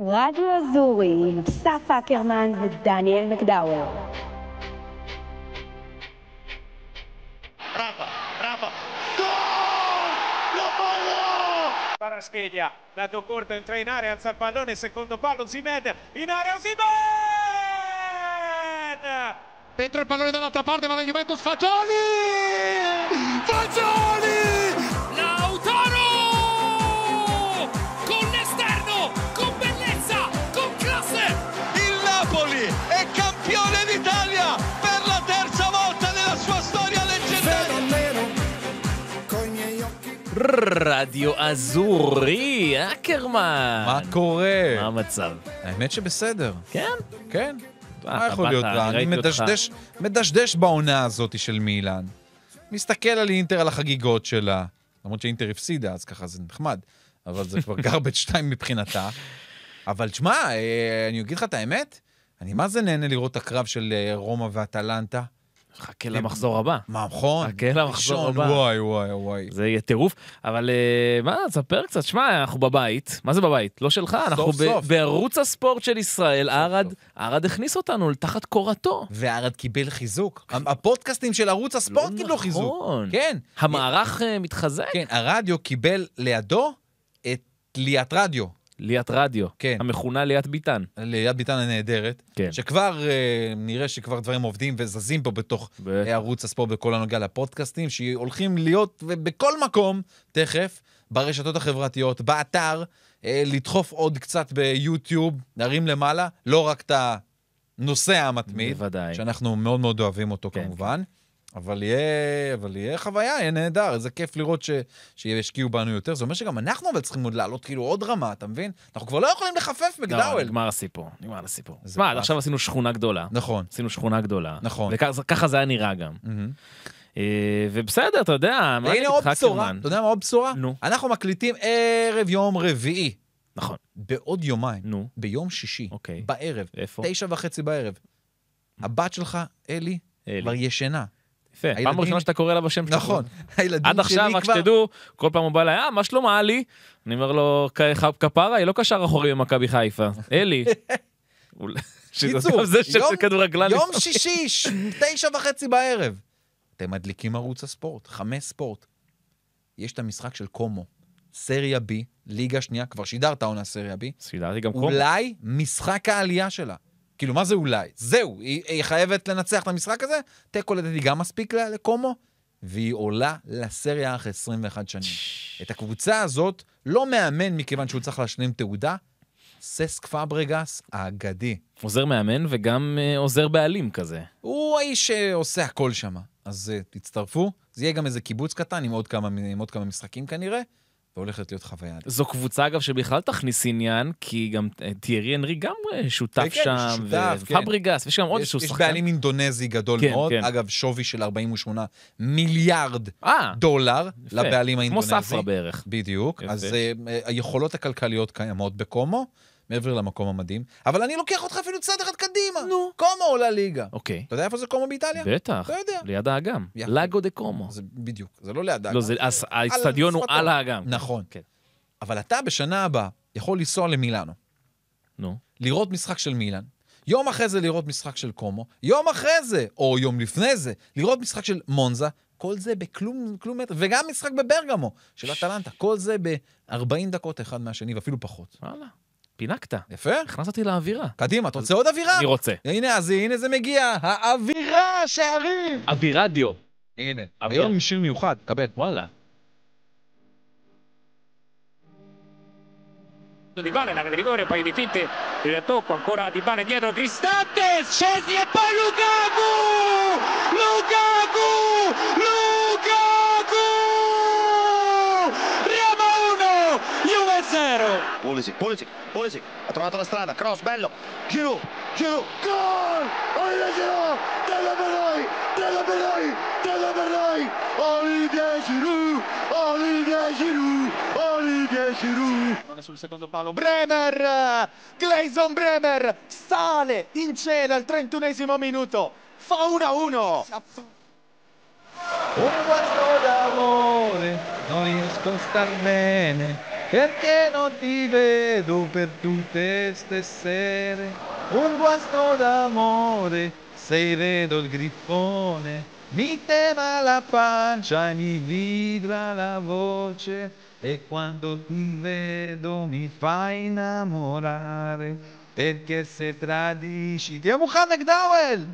רדיו אזורי עם אסף אקרמן ודניאל מקדאוור. Rafa, Rafa, gol! Lo fallo! Parascheglia, dato corto, entra in area, alza il pallone, secondo palo, si mette in area Zimed! Dentro il pallone dall'altra parte, ma la Juventus, Fagioli! Fagioli! רדיו אזורי, אקרמן. אה, מה קורה? מה המצב? האמת שבסדר. כן? כן. מה יכול להיות רע? אני מדשדש, מדשדש בעונה הזאת של מילאן. מסתכל על אינטר על החגיגות שלה. למרות שאינטר הפסידה, אז ככה זה נחמד. אבל זה כבר garbage 2 מבחינתה. אבל תשמע, אה, אני אגיד לך את האמת, אני מה זה נהנה לראות את הקרב של אה, רומא ואטלנטה. חכה למחזור הבא. מה, נכון. חכה למחזור הבא. וואי, וואי, וואי. זה יהיה טירוף. אבל אה, מה, תספר קצת. שמע, אנחנו בבית. מה זה בבית? לא שלך, אנחנו בערוץ הספורט של ישראל. ערד ערד הכניס אותנו לתחת קורתו. וערד קיבל חיזוק. הפודקאסטים של ערוץ הספורט לא קיבלו נכון. חיזוק. נכון. כן. המערך אה, מתחזק. כן, הרדיו קיבל לידו את ליאת רדיו. ליאת רדיו, כן. המכונה ליאת ביטן. ליאת ביטן הנהדרת, כן. שכבר אה, נראה שכבר דברים עובדים וזזים פה בתוך ב... ערוץ הספורט בכל הנוגע לפודקאסטים, שהולכים להיות בכל מקום, תכף, ברשתות החברתיות, באתר, אה, לדחוף עוד קצת ביוטיוב, להרים למעלה, לא רק את הנושא המתמיד, בוודאי. שאנחנו מאוד מאוד אוהבים אותו כן. כן. כמובן. כן. אבל יהיה, אבל יהיה חוויה, יהיה נהדר, איזה כיף לראות ש, שישקיעו בנו יותר. זה אומר שגם אנחנו אבל צריכים עוד לעלות כאילו עוד רמה, אתה מבין? אנחנו כבר לא יכולים לחפף בגדאוול. לא, נגמר הסיפור, נגמר הסיפור. מה, עד עכשיו עשינו שכונה גדולה. נכון. עשינו שכונה גדולה. נכון. וככה זה היה נראה גם. Mm-hmm. ובסדר, אתה יודע, מה אני הנה עוד בשורה, אתה יודע מה עוד בשורה? נו. אנחנו מקליטים ערב יום רביעי. נכון. בעוד יומיים. נו. ביום שישי. אוקיי. בערב. איפה? תשע וחצי בערב. הבת שלך, אלי, כבר ישנה. יפה, הילדים... פעם ראשונה שאתה קורא לה בשם שלך. נכון, הילדים שלי כבר... עד עכשיו, רק שתדעו, כל פעם הוא בא אליי, אה, מה שלום עלי? אני אומר לו, כפרה, היא לא קשר אחורי במכבי חיפה, אלי. קיצור, יום שישי, תשע וחצי בערב. אתם מדליקים ערוץ הספורט, חמש ספורט. יש את המשחק של קומו, סריה B, ליגה שנייה, כבר שידרת עונה סריה B. שידרתי גם קומו. אולי משחק העלייה שלה. כאילו, מה זה אולי? זהו, היא, היא חייבת לנצח את המשחק הזה. תיקו לדעתי גם מספיק לה, לקומו, והיא עולה לסריה אחרי 21 שנים. את הקבוצה הזאת לא מאמן מכיוון שהוא צריך להשלים תעודה, ססק פאברגס האגדי. עוזר מאמן וגם uh, עוזר בעלים כזה. הוא האיש שעושה הכל שם. אז uh, תצטרפו, זה יהיה גם איזה קיבוץ קטן עם עוד כמה, עם עוד כמה משחקים כנראה. והולכת להיות חוויה. זו קבוצה, אגב, שבכלל תכניס עניין, כי גם אה, תיארי אנרי גם אה, שותף אה, כן, שם, שותף, כן. ופבריגס, ויש גם עוד איזשהו שחקן. יש בעלים אינדונזי גדול כן, מאוד, כן. אגב, שווי של 48 מיליארד 아, דולר יפה. לבעלים האינדונזי. כמו ספרא בערך. בדיוק, יפה. אז uh, היכולות הכלכליות קיימות בקומו. מעבר למקום המדהים, אבל אני לוקח אותך אפילו צעד אחד קדימה. נו. קומו עולה ליגה. אוקיי. אתה יודע איפה זה קומו באיטליה? בטח. לא יודע. ליד האגם. לגו דה קומו. זה בדיוק, זה לא ליד האגם. לא, זה, זה... הוא על האגם. נכון. כן. אבל אתה בשנה הבאה יכול לנסוע למילאנו. נו. לראות משחק של מילאן, יום אחרי זה לראות משחק של קומו, יום אחרי זה, או יום לפני זה, לראות משחק של מונזה, כל זה בכלום, כלום מטר, וגם משחק בברגמו של אטלנטה, כל זה ב-40 דקות אחד מהשני ואפילו פחות. וואלה. פינקת. יפה. הכנסת אותי לאווירה. קדימה, אתה רוצה עוד אווירה? אני רוצה. הנה, אז הנה זה מגיע, האווירה שערים! דיו. הנה. היום עם שיר מיוחד, קבל. וואלה. di Bale, l'area poi di finte, il tocco ancora dietro, e poi Lukaku! Lukaku! Lukaku! Pulisic, Pulisic, Pulisic, ha trovato la strada, cross, bello, Giroud, Giroud, gol! Olivier Giroud, della per noi, della per noi, della per noi, Olivier Giroud, Olivier Giroud, Olivier Giroud. Sul secondo palo, Bremer, Gleison Bremer, sale in cielo al 31 minuto, fa 1-1. Un guardo d'amore, non riesco a star bene perché non ti vedo per tutte ste sere, un guasto d'amore, se vedo il griffone, mi tema la pancia, e mi vibra la voce, e quando ti vedo mi fa innamorare, perché se tradisci... Ti amo Khanak Dawel!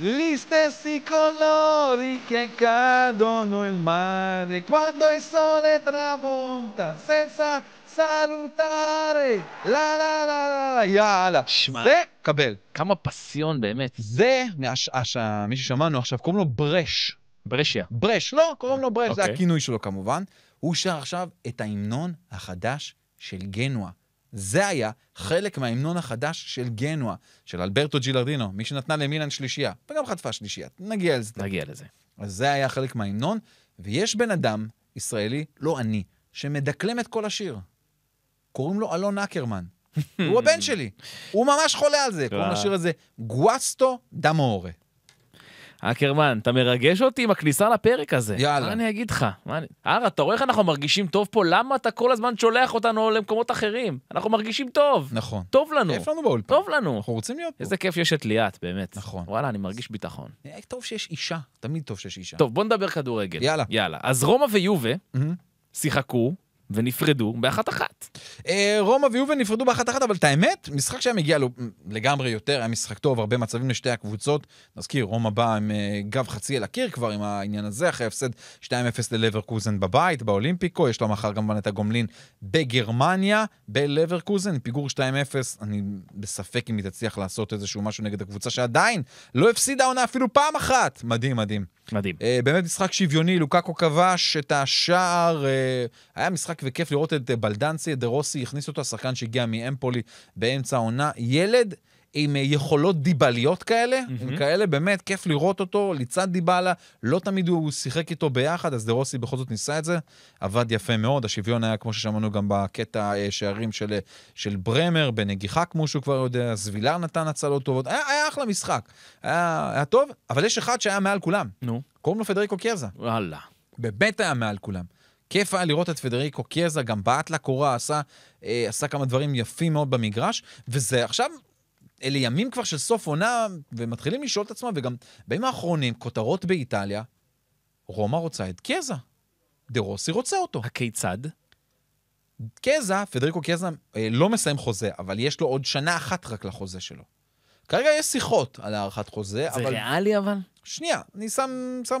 Listes y colori che cadono in mare quando il sole tramonta senza salutare. לה לה לה לה יאללה. שמע. זה, קבל. כמה פסיון באמת. זה, הש, הש, מי ששמענו עכשיו, קוראים לו ברש. ברשיה. ברש, לא, קוראים לו ברש, okay. זה הכינוי שלו כמובן. הוא שר עכשיו את ההמנון החדש של גנואה. זה היה חלק מההמנון החדש של גנואה, של אלברטו ג'ילרדינו, מי שנתנה למילן שלישייה, וגם חטפה שלישייה, נגיע לזה. נגיע לזה. אז זה היה חלק מההמנון, ויש בן אדם, ישראלי, לא אני, שמדקלם את כל השיר. קוראים לו אלון אקרמן. הוא הבן שלי. הוא ממש חולה על זה. אה. קוראים לשיר הזה גואסטו דמורה. אקרמן, אה, אתה מרגש אותי עם הכניסה לפרק הזה. יאללה. מה אני אגיד לך? מה אני... אתה רואה איך אנחנו מרגישים טוב פה? למה אתה כל הזמן שולח אותנו למקומות אחרים? אנחנו מרגישים טוב. נכון. טוב לנו. כיף לנו באולפן. טוב לנו. אנחנו רוצים להיות פה. איזה כיף שיש את ליאת, באמת. נכון. וואלה, אני מרגיש ביטחון. אה, טוב שיש אישה. תמיד טוב שיש אישה. טוב, בוא נדבר כדורגל. יאללה. יאללה. אז רומא ויובה שיחקו ונפרדו באחת אחת. אה, רומא ויובל נפרדו באחת אחת, אבל את האמת, משחק שהיה מגיע לו לגמרי יותר, היה משחק טוב, הרבה מצבים לשתי הקבוצות. נזכיר, רומא באה עם אה, גב חצי אל הקיר כבר עם העניין הזה, אחרי הפסד 2-0 ללברקוזן בבית, באולימפיקו, יש לו מחר גם את הגומלין בגרמניה, בלברקוזן, פיגור 2-0, אני בספק אם היא תצליח לעשות איזשהו משהו נגד הקבוצה שעדיין לא הפסידה עונה אפילו פעם אחת. מדהים, מדהים. מדהים. אה, באמת משחק שוויוני, לוקאקו כבש את השער, היה משחק משחק, וכיף לראות את אה, בלדנסי, דה רוסי, הכניס אותו, השחקן שהגיע מאמפולי באמצע העונה. ילד עם אה, יכולות דיבליות כאלה, mm-hmm. כאלה, באמת, כיף לראות אותו, לצד דיבלה, לא תמיד הוא שיחק איתו ביחד, אז דה רוסי בכל זאת ניסה את זה, עבד יפה מאוד, השוויון היה, כמו ששמענו, גם בקטע אה, שערים של, של ברמר, בנגיחה, כמו שהוא כבר יודע, זבילר נתן הצלות טובות, היה, היה אחלה משחק, היה, היה טוב, אבל יש אחד שהיה מעל כולם. no. קוראים לו פדריקו קיאזה. וואלה. באמת היה מעל כולם. כיף היה לראות את פדריקו קיאזה, גם בעט לקורה, עשה, אה, עשה כמה דברים יפים מאוד במגרש, וזה עכשיו, אלה ימים כבר של סוף עונה, ומתחילים לשאול את עצמם, וגם בימים האחרונים, כותרות באיטליה, רומא רוצה את קיאזה. דה רוסי רוצה אותו. הכיצד? קזה, פדריקו קזה, אה, לא מסיים חוזה, אבל יש לו עוד שנה אחת רק לחוזה שלו. כרגע יש שיחות על הארכת חוזה, זה אבל... זה ריאלי אבל? שנייה, אני שם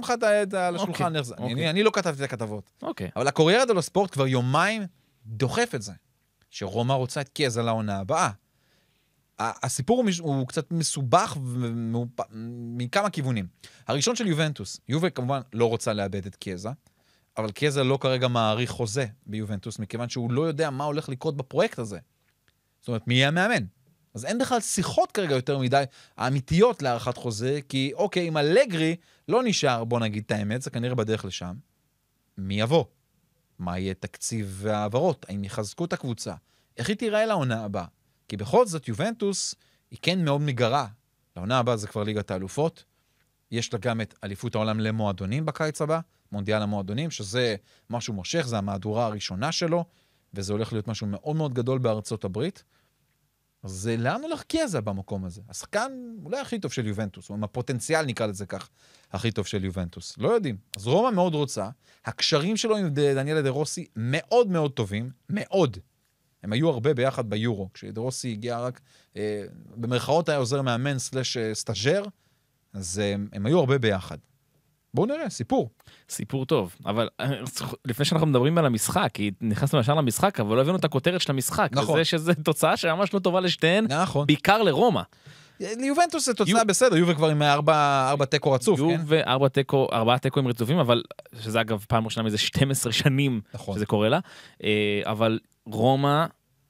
לך את היד על אוקיי, השולחן. Okay. Okay. אוקיי. אני, אני לא כתבתי את הכתבות. Okay. אוקיי. אבל הקוריירה דולו ספורט כבר יומיים דוחף את זה, שרומא רוצה את על העונה הבאה. הסיפור הוא, הוא קצת מסובך מכמה כיוונים. הראשון של יובנטוס, יובל כמובן לא רוצה לאבד את קיאזה, אבל קיאזה לא כרגע מעריך חוזה ביובנטוס, מכיוון שהוא לא יודע מה הולך לקרות בפרויקט הזה. זאת אומרת, מי יהיה המאמן? אז אין בכלל שיחות כרגע יותר מדי אמיתיות להארכת חוזה, כי אוקיי, אם אלגרי לא נשאר, בוא נגיד את האמת, זה כנראה בדרך לשם, מי יבוא? מה יהיה תקציב ההעברות? האם יחזקו את הקבוצה? איך היא תיראה לעונה הבאה? כי בכל זאת, יובנטוס היא כן מאוד מגרה. לעונה הבאה זה כבר ליגת האלופות. יש לה גם את אליפות העולם למועדונים בקיץ הבא, מונדיאל המועדונים, שזה משהו מושך, זה המהדורה הראשונה שלו, וזה הולך להיות משהו מאוד מאוד גדול בארצות הברית. אז אה, לאן הולך קיאזה במקום הזה? השחקן אולי הכי טוב של יובנטוס, או עם הפוטנציאל נקרא לזה כך, הכי טוב של יובנטוס. לא יודעים. אז רומא מאוד רוצה, הקשרים שלו עם דניאלה דה רוסי מאוד מאוד טובים, מאוד. הם היו הרבה ביחד ביורו, כשדה רוסי הגיע רק, אה, במרכאות היה עוזר מאמן סלאש אה, סטאג'ר, אז אה, הם, הם היו הרבה ביחד. בואו נראה, סיפור. סיפור טוב, אבל אה, לפני שאנחנו מדברים על המשחק, כי נכנסנו ישר למשחק, אבל לא הבאנו את הכותרת של המשחק. נכון. וזה שזו תוצאה שממש לא טובה לשתיהן, נכון. בעיקר לרומא. ליובנטוס זה תוצאה יו... בסדר, יובה כבר עם ארבע, ארבע תיקו רצוף, יוב כן? יובה ארבע תיקו, ארבעה תיקוים רצופים, אבל, שזה אגב פעם ראשונה מזה 12 שנים נכון. שזה קורה לה, אה, אבל רומא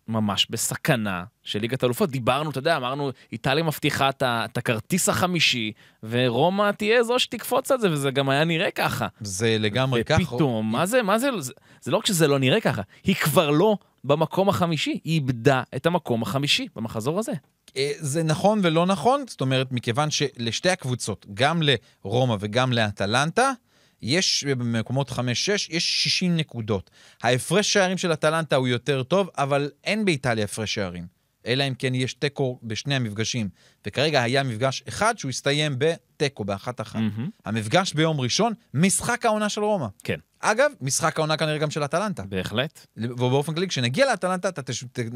ממש בסכנה של ליגת אלופות. דיברנו, אתה יודע, אמרנו, איטליה מבטיחה את הכרטיס החמישי, ורומא תהיה זו שתקפוץ על זה, וזה גם היה נראה ככה. זה לגמרי ככה. ופתאום, כך... מה זה, מה זה, זה, זה לא רק שזה לא נראה ככה, היא כבר לא במקום החמישי, היא איבדה את המקום החמישי במחזור הזה. אה, זה נכון ולא נכון, זאת אומרת, מכיוון שלשתי הקבוצות, גם לרומא וגם לאטלנטה, יש במקומות 5-6, יש 60 נקודות. ההפרש שערים של אטלנטה הוא יותר טוב, אבל אין באיטליה הפרש שערים. אלא אם כן יש תיקו בשני המפגשים. וכרגע היה מפגש אחד שהוא הסתיים בתיקו, באחת אחת. Mm-hmm. המפגש ביום ראשון, משחק העונה של רומא. כן. אגב, משחק העונה כנראה גם של אטלנטה. בהחלט. ובאופן כללי, כשנגיע לאטלנטה,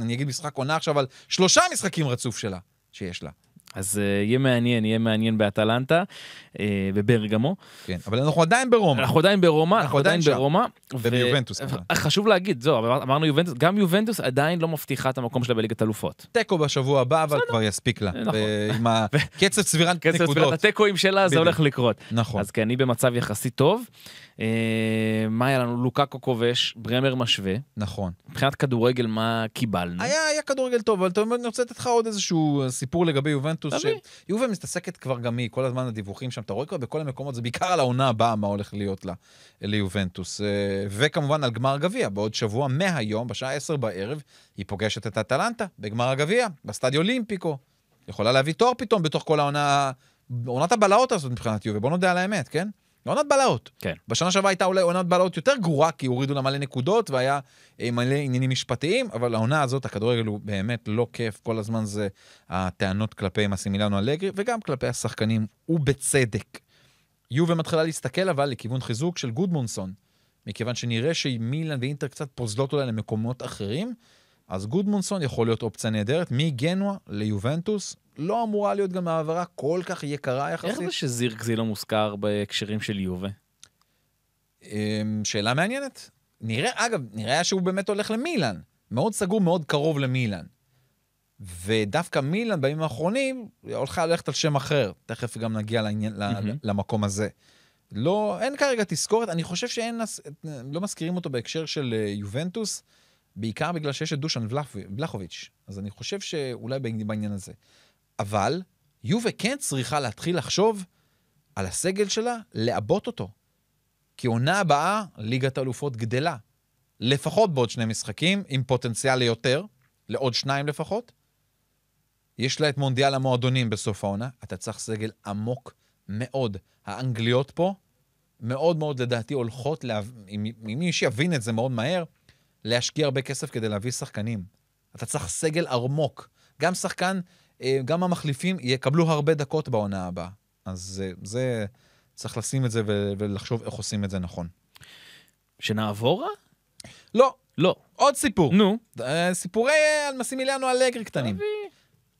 אני אגיד משחק עונה עכשיו על שלושה משחקים רצוף שלה, שיש לה. אז uh, יהיה מעניין, יהיה מעניין באטלנטה, uh, אה, בברגמו. כן, אבל אנחנו עדיין ברומא. אנחנו עדיין ברומא, אנחנו, עדיין, שם. ברומא. וביובנטוס. ו... חשוב להגיד, זהו, אמרנו יובנטוס, גם יובנטוס עדיין לא מבטיחה את המקום שלה בליגת אלופות. תיקו בשבוע הבא, אבל כבר יספיק לה. אה, נכון. עם הקצב צבירת נקודות. קצב צבירת התיקואים שלה, זה הולך לקרות. נכון. אז כי כן, אני במצב יחסית טוב. אה, מה היה לנו? לוקאקו כובש, ברמר משווה. נכון. מבחינת כדורגל, מה קיבלנו? היה, היה כדורגל טוב, אבל אני רוצה לתת לך עוד איזשהו אה, סיפור לגבי יובנטוס. ש... יובל מסתסקת כבר גם היא, כל הזמן הדיווחים שם, אתה רואה כבר בכל המקומות, זה בעיקר על העונה הבאה, מה הולך להיות לה, ליובנטוס. אה, וכמובן על גמר גביע, בעוד שבוע מהיום, בשעה 10 בערב, היא פוגשת את אטלנטה בגמר הגביע, בסטדיו אולימפיקו. יכולה להביא תואר פתאום בתוך כל העונה, עונת הבלהות הזאת מבחינת יובל, בוא נודה על האמת, כן? עונת בלהות. כן. בשנה שעברה הייתה אולי עונת בלהות יותר גרועה, כי הורידו לה מלא נקודות והיה אה, מלא עניינים משפטיים, אבל העונה הזאת, הכדורגל הוא באמת לא כיף, כל הזמן זה הטענות כלפי מסימילנו אלגרי, וגם כלפי השחקנים, ובצדק. יובה מתחילה להסתכל אבל לכיוון חיזוק של גודמונסון, מכיוון שנראה שמילן ואינטר קצת פוזלות אולי למקומות אחרים, אז גודמונסון יכול להיות אופציה נהדרת, מגנוע ליובנטוס, לא אמורה להיות גם העברה כל כך יקרה יחסית. איך זה שזירקזי לא מוזכר בהקשרים של יובה? אמ, שאלה מעניינת. נראה, אגב, נראה שהוא באמת הולך למילן. מאוד סגור, מאוד קרוב למילן. ודווקא מילן בימים האחרונים הולכה ללכת על שם אחר. תכף גם נגיע לעניין, mm-hmm. למקום הזה. לא, אין כרגע תזכורת, אני חושב שאין, לא מזכירים אותו בהקשר של אה, יובנטוס. Uh, בעיקר בגלל שיש את דושן בלחוביץ', אז אני חושב שאולי בעניין הזה. אבל יובה כן צריכה להתחיל לחשוב על הסגל שלה, לעבות אותו. כי עונה הבאה, ליגת אלופות גדלה. לפחות בעוד שני משחקים, עם פוטנציאל ליותר, לעוד שניים לפחות. יש לה את מונדיאל המועדונים בסוף העונה, אתה צריך סגל עמוק מאוד. האנגליות פה מאוד מאוד לדעתי הולכות, לה... אם, אם מישהו יבין את זה מאוד מהר, להשקיע הרבה כסף כדי להביא שחקנים. אתה צריך סגל ערמוק. גם שחקן, אה, גם המחליפים יקבלו הרבה דקות בעונה הבאה. אז אה, זה, צריך לשים את זה ולחשוב איך עושים את זה נכון. שנעבור? לא. לא. עוד סיפור. נו. אה, סיפורי על מסימיליאנו אלגרי קטנים.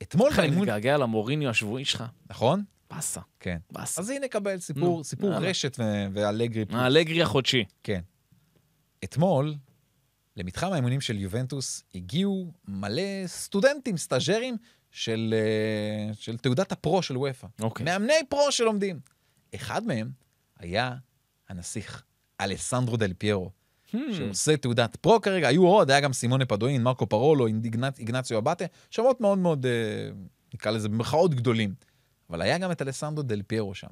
אתמול באימון... אני מתגעגע למוריניו השבועי שלך. נכון? באסה. כן. באסה. אז הנה קבל סיפור, סיפור רשת ואלגרי. האלגרי החודשי. כן. אתמול למתחם האימונים של יובנטוס הגיעו מלא סטודנטים, סטאג'רים, של, אה, של תעודת הפרו של וופא. אוקיי. Okay. מאמני פרו שלומדים. אחד מהם היה הנסיך, אלסנדרו דל פיירו, hmm. שעושה תעודת פרו כרגע. היו עוד, היה גם סימונה פדואין, מרקו פרולו, אינדיגנט, איגנציו אבטה, שמות מאוד מאוד, אה, נקרא לזה במרכאות גדולים. אבל היה גם את אלסנדרו דל פיירו שם.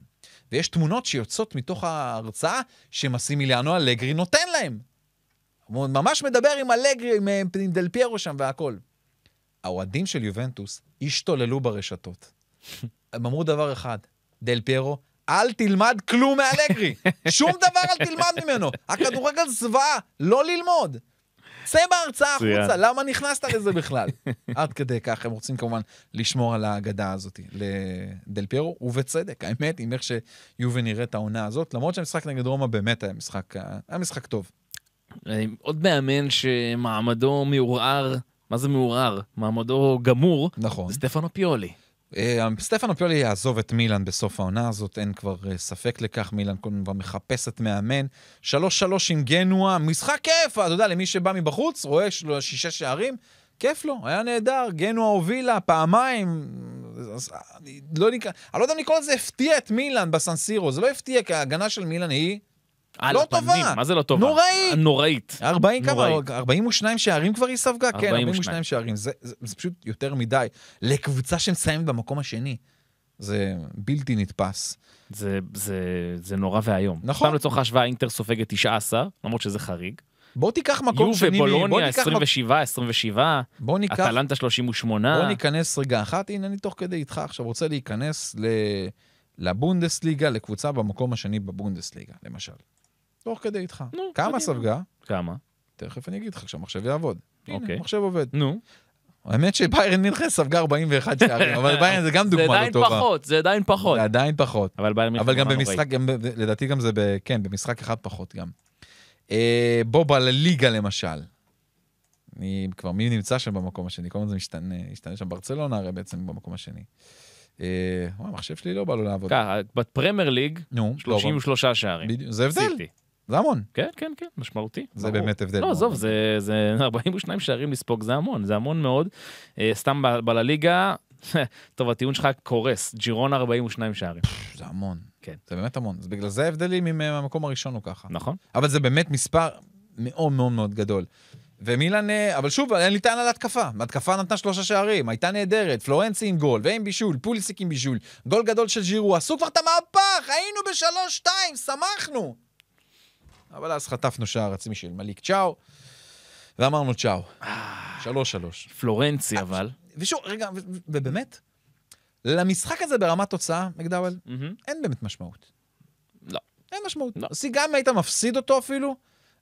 ויש תמונות שיוצאות מתוך ההרצאה שמסימיליאנו אלגרי נותן להם. הוא ממש מדבר עם אלגרי, עם, אה, עם דל פיירו שם והכול. האוהדים של יובנטוס השתוללו ברשתות. הם אמרו דבר אחד, דל פיירו, אל תלמד כלום מאלגרי. שום דבר אל תלמד ממנו. הכדורגל זוועה, לא ללמוד. צא בהרצאה החוצה, למה נכנסת לזה בכלל? עד כדי כך, הם רוצים כמובן לשמור על האגדה הזאת לדל פיירו, ובצדק, האמת, עם איך שיובל נראית העונה הזאת, למרות שהמשחק נגד רומא באמת היה משחק, אה, היה משחק טוב. אה, עוד מאמן שמעמדו מעורער, מה זה מעורער? מעמדו גמור, נכון. סטפנו פיולי. אה, סטפנו פיולי יעזוב את מילאן בסוף העונה הזאת, אין כבר אה, ספק לכך, מילאן כבר מחפשת מאמן. 3-3 עם גנוע, משחק כיף, אתה יודע, למי שבא מבחוץ, רואה שלו שישה שערים, כיף לו, היה נהדר, גנוע הובילה פעמיים. לא אני לא יודע אם לקרוא לזה הפתיע את מילאן בסנסירו, זה לא הפתיע, כי ההגנה של מילאן היא על לא, לא הפנים, טובה. מה זה לא טובה? נוראית. נוראית. 40 כמה, 42 שערים כבר היא ספגה? כן, 42 שערים. זה, זה, זה פשוט יותר מדי. לקבוצה שמסיימת במקום השני. זה בלתי נתפס. זה, זה, זה נורא ואיום. נכון. סתם לצורך ההשוואה, אינטר סופגת 19, למרות שזה חריג. בוא תיקח מקום שני. יובה, בולוניה, 27, 27, בוא ניקח... אטלנטה 38. בוא ניכנס רגע אחת, הנה אני תוך כדי איתך עכשיו רוצה להיכנס ל... לבונדסליגה, לקבוצה במקום השני בבונדסליגה, למשל. תוך כדי איתך. נו, כמה קדימה. ספגה? כמה? תכף אני אגיד לך, כשהמחשב יעבוד. הנה, אוקיי. המחשב עובד. נו. האמת שביירן מינכן ספגה 41 שערים, אבל ביירן זה גם דוגמה לא טובה. זה עדיין פחות, זה עדיין פחות. זה עדיין פחות. אבל בייר מינכן אבל גם לא במשחק, גם, לדעתי גם זה, ב, כן, במשחק אחד פחות גם. אה, בובה לליגה למשל. אני כבר, מי נמצא שם במקום השני? כל הזמן זה משתנה, השתנה שם ברצלונה הרי בעצם במקום השני. אה, המחשב שלי לא בא לו לעבוד. ככה, בפרמייר ליג, נו, 33 לא שערים. בדיוק, זה הבדל. סיטי. זה המון. כן, כן, כן, משמעותי. זה ברור. באמת הבדל. לא, עזוב, זה, זה 42 שערים לספוג, זה המון, זה המון מאוד. אה, סתם בלליגה, טוב, הטיעון שלך קורס, ג'ירון 42 שערים. זה המון. כן. זה באמת המון. אז בגלל זה ההבדלים עם המקום הראשון הוא ככה. נכון. אבל זה באמת מספר מאוד מאוד מאוד גדול. ומילן, אה, אבל שוב, אין לי טענה להתקפה. התקפה נתנה שלושה שערים, הייתה נהדרת, פלורנסי עם גול, ועם בישול, פוליסיק עם בישול, גול גדול של ג'ירו, עשו כבר את המהפך, היינו בשלוש-שתיים, שמחנו. אבל אז חטפנו שער עצמי של מליק צ'או, ואמרנו צ'או. אה. שלוש שלוש. פלורנצי אה, אבל. ושוב, רגע, ובאמת, למשחק הזה ברמת תוצאה, מגדוול, אין באמת משמעות. לא. אין משמעות. לא. אז גם אם היית מפסיד אותו אפילו,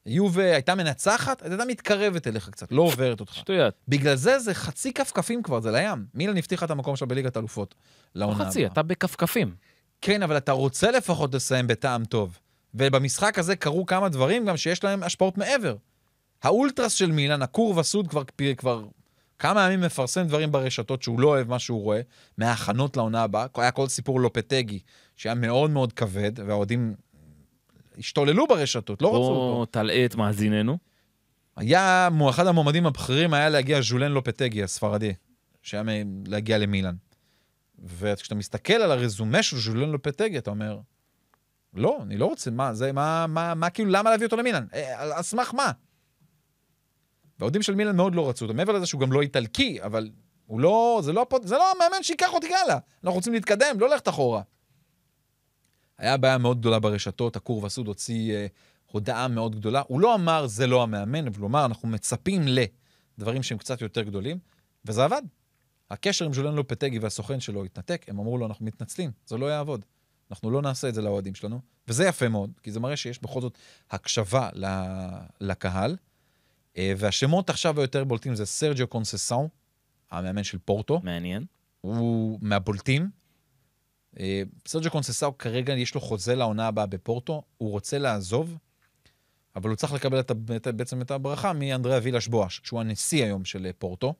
יובה הייתה מנצחת, הייתה מתקרבת אליך קצת, לא עוברת אותך. שטויות. בגלל זה זה חצי כפכפים כבר, זה לים. מילן הבטיחה את המקום שלה בליגת אלופות. לא חצי, אתה בכפכפים. כן, אבל אתה רוצה לפחות לסיים בטעם טוב. ובמשחק הזה קרו כמה דברים גם שיש להם השפעות מעבר. האולטרס של מילן, הקורבה וסוד כבר, כבר כמה ימים מפרסם דברים ברשתות שהוא לא אוהב מה שהוא רואה, מההכנות לעונה הבאה. היה כל סיפור לופטגי, שהיה מאוד מאוד כבד, והאוהדים השתוללו ברשתות, לא רצו אותו. בוא תלאה את מאזיננו. היה, אחד המועמדים הבכירים היה להגיע ז'ולן לופטגי, הספרדי, שהיה להגיע למילן. וכשאתה מסתכל על הרזומה של ז'ולן לופטגי, אתה אומר, לא, אני לא רוצה, מה, זה, מה, מה, מה, כאילו, למה להביא אותו למילן? אה, על סמך מה? והאוהדים של מילן מאוד לא רצו אותו, מעבר לזה שהוא גם לא איטלקי, אבל הוא לא, זה לא, זה לא המאמן שייקח אותי גאללה. אנחנו רוצים להתקדם, לא ללכת אחורה. היה בעיה מאוד גדולה ברשתות, הכור והסוד הוציא אה, הודעה מאוד גדולה. הוא לא אמר, זה לא המאמן, אבל הוא אמר, אנחנו מצפים לדברים שהם קצת יותר גדולים, וזה עבד. הקשר עם ז'ולן לופטגי והסוכן שלו התנתק, הם אמרו לו, אנחנו מתנצלים, זה לא יעבוד. אנחנו לא נעשה את זה לאוהדים שלנו, וזה יפה מאוד, כי זה מראה שיש בכל זאת הקשבה לקהל. אה, והשמות עכשיו היותר בולטים זה סרג'יו קונססאו, המאמן של פורטו. מעניין. הוא מהבולטים. אה, סרג'יו קונססאו כרגע יש לו חוזה לעונה הבאה בפורטו, הוא רוצה לעזוב, אבל הוא צריך לקבל את, את, בעצם את הברכה מאנדריה וילש בואש, שהוא הנשיא היום של אה, פורטו.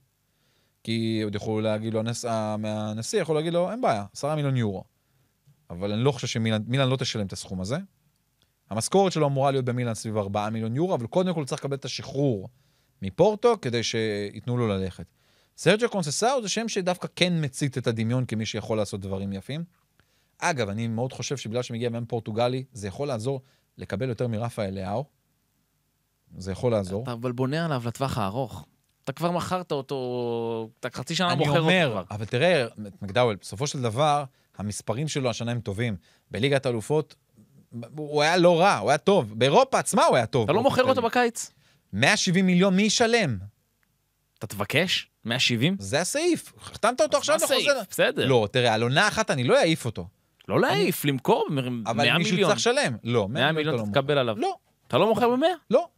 כי עוד יכולו להגיד לו, הנס, הנשיא יכול להגיד לו, אין בעיה, עשרה מיליון יורו. אבל אני לא חושב שמילן לא תשלם את הסכום הזה. המשכורת שלו אמורה להיות במילן סביב 4 מיליון יורו, אבל קודם כל הוא צריך לקבל את השחרור מפורטו כדי שייתנו לו ללכת. סרג'ה קונססאו זה שם שדווקא כן מצית את הדמיון כמי שיכול לעשות דברים יפים. אגב, אני מאוד חושב שבגלל שמגיע מאמן פורטוגלי, זה יכול לעזור לקבל יותר מרפה אליהו. זה יכול לעזור. אתה אבל בונה עליו לטווח הארוך. אתה כבר מכרת אותו, אתה חצי שנה מוכר אותו כבר. אני אומר, אבל תראה, מקדאוול, בסופו של דבר, המספרים שלו השנה הם טובים. בליגת אלופות, הוא היה לא רע, הוא היה טוב. באירופה עצמה הוא היה טוב. אתה לא מוכר אותו בקיץ. 170 מיליון, מי ישלם? אתה תבקש? 170? זה הסעיף. חתמת אותו עכשיו לחוזר. בסדר. לא, תראה, על עונה אחת אני לא אעיף אותו. לא להעיף, למכור 100 מיליון. אבל מישהו צריך לשלם. לא, 100 מיליון אתה לא תקבל עליו. לא. אתה לא מוכר ב-100? לא.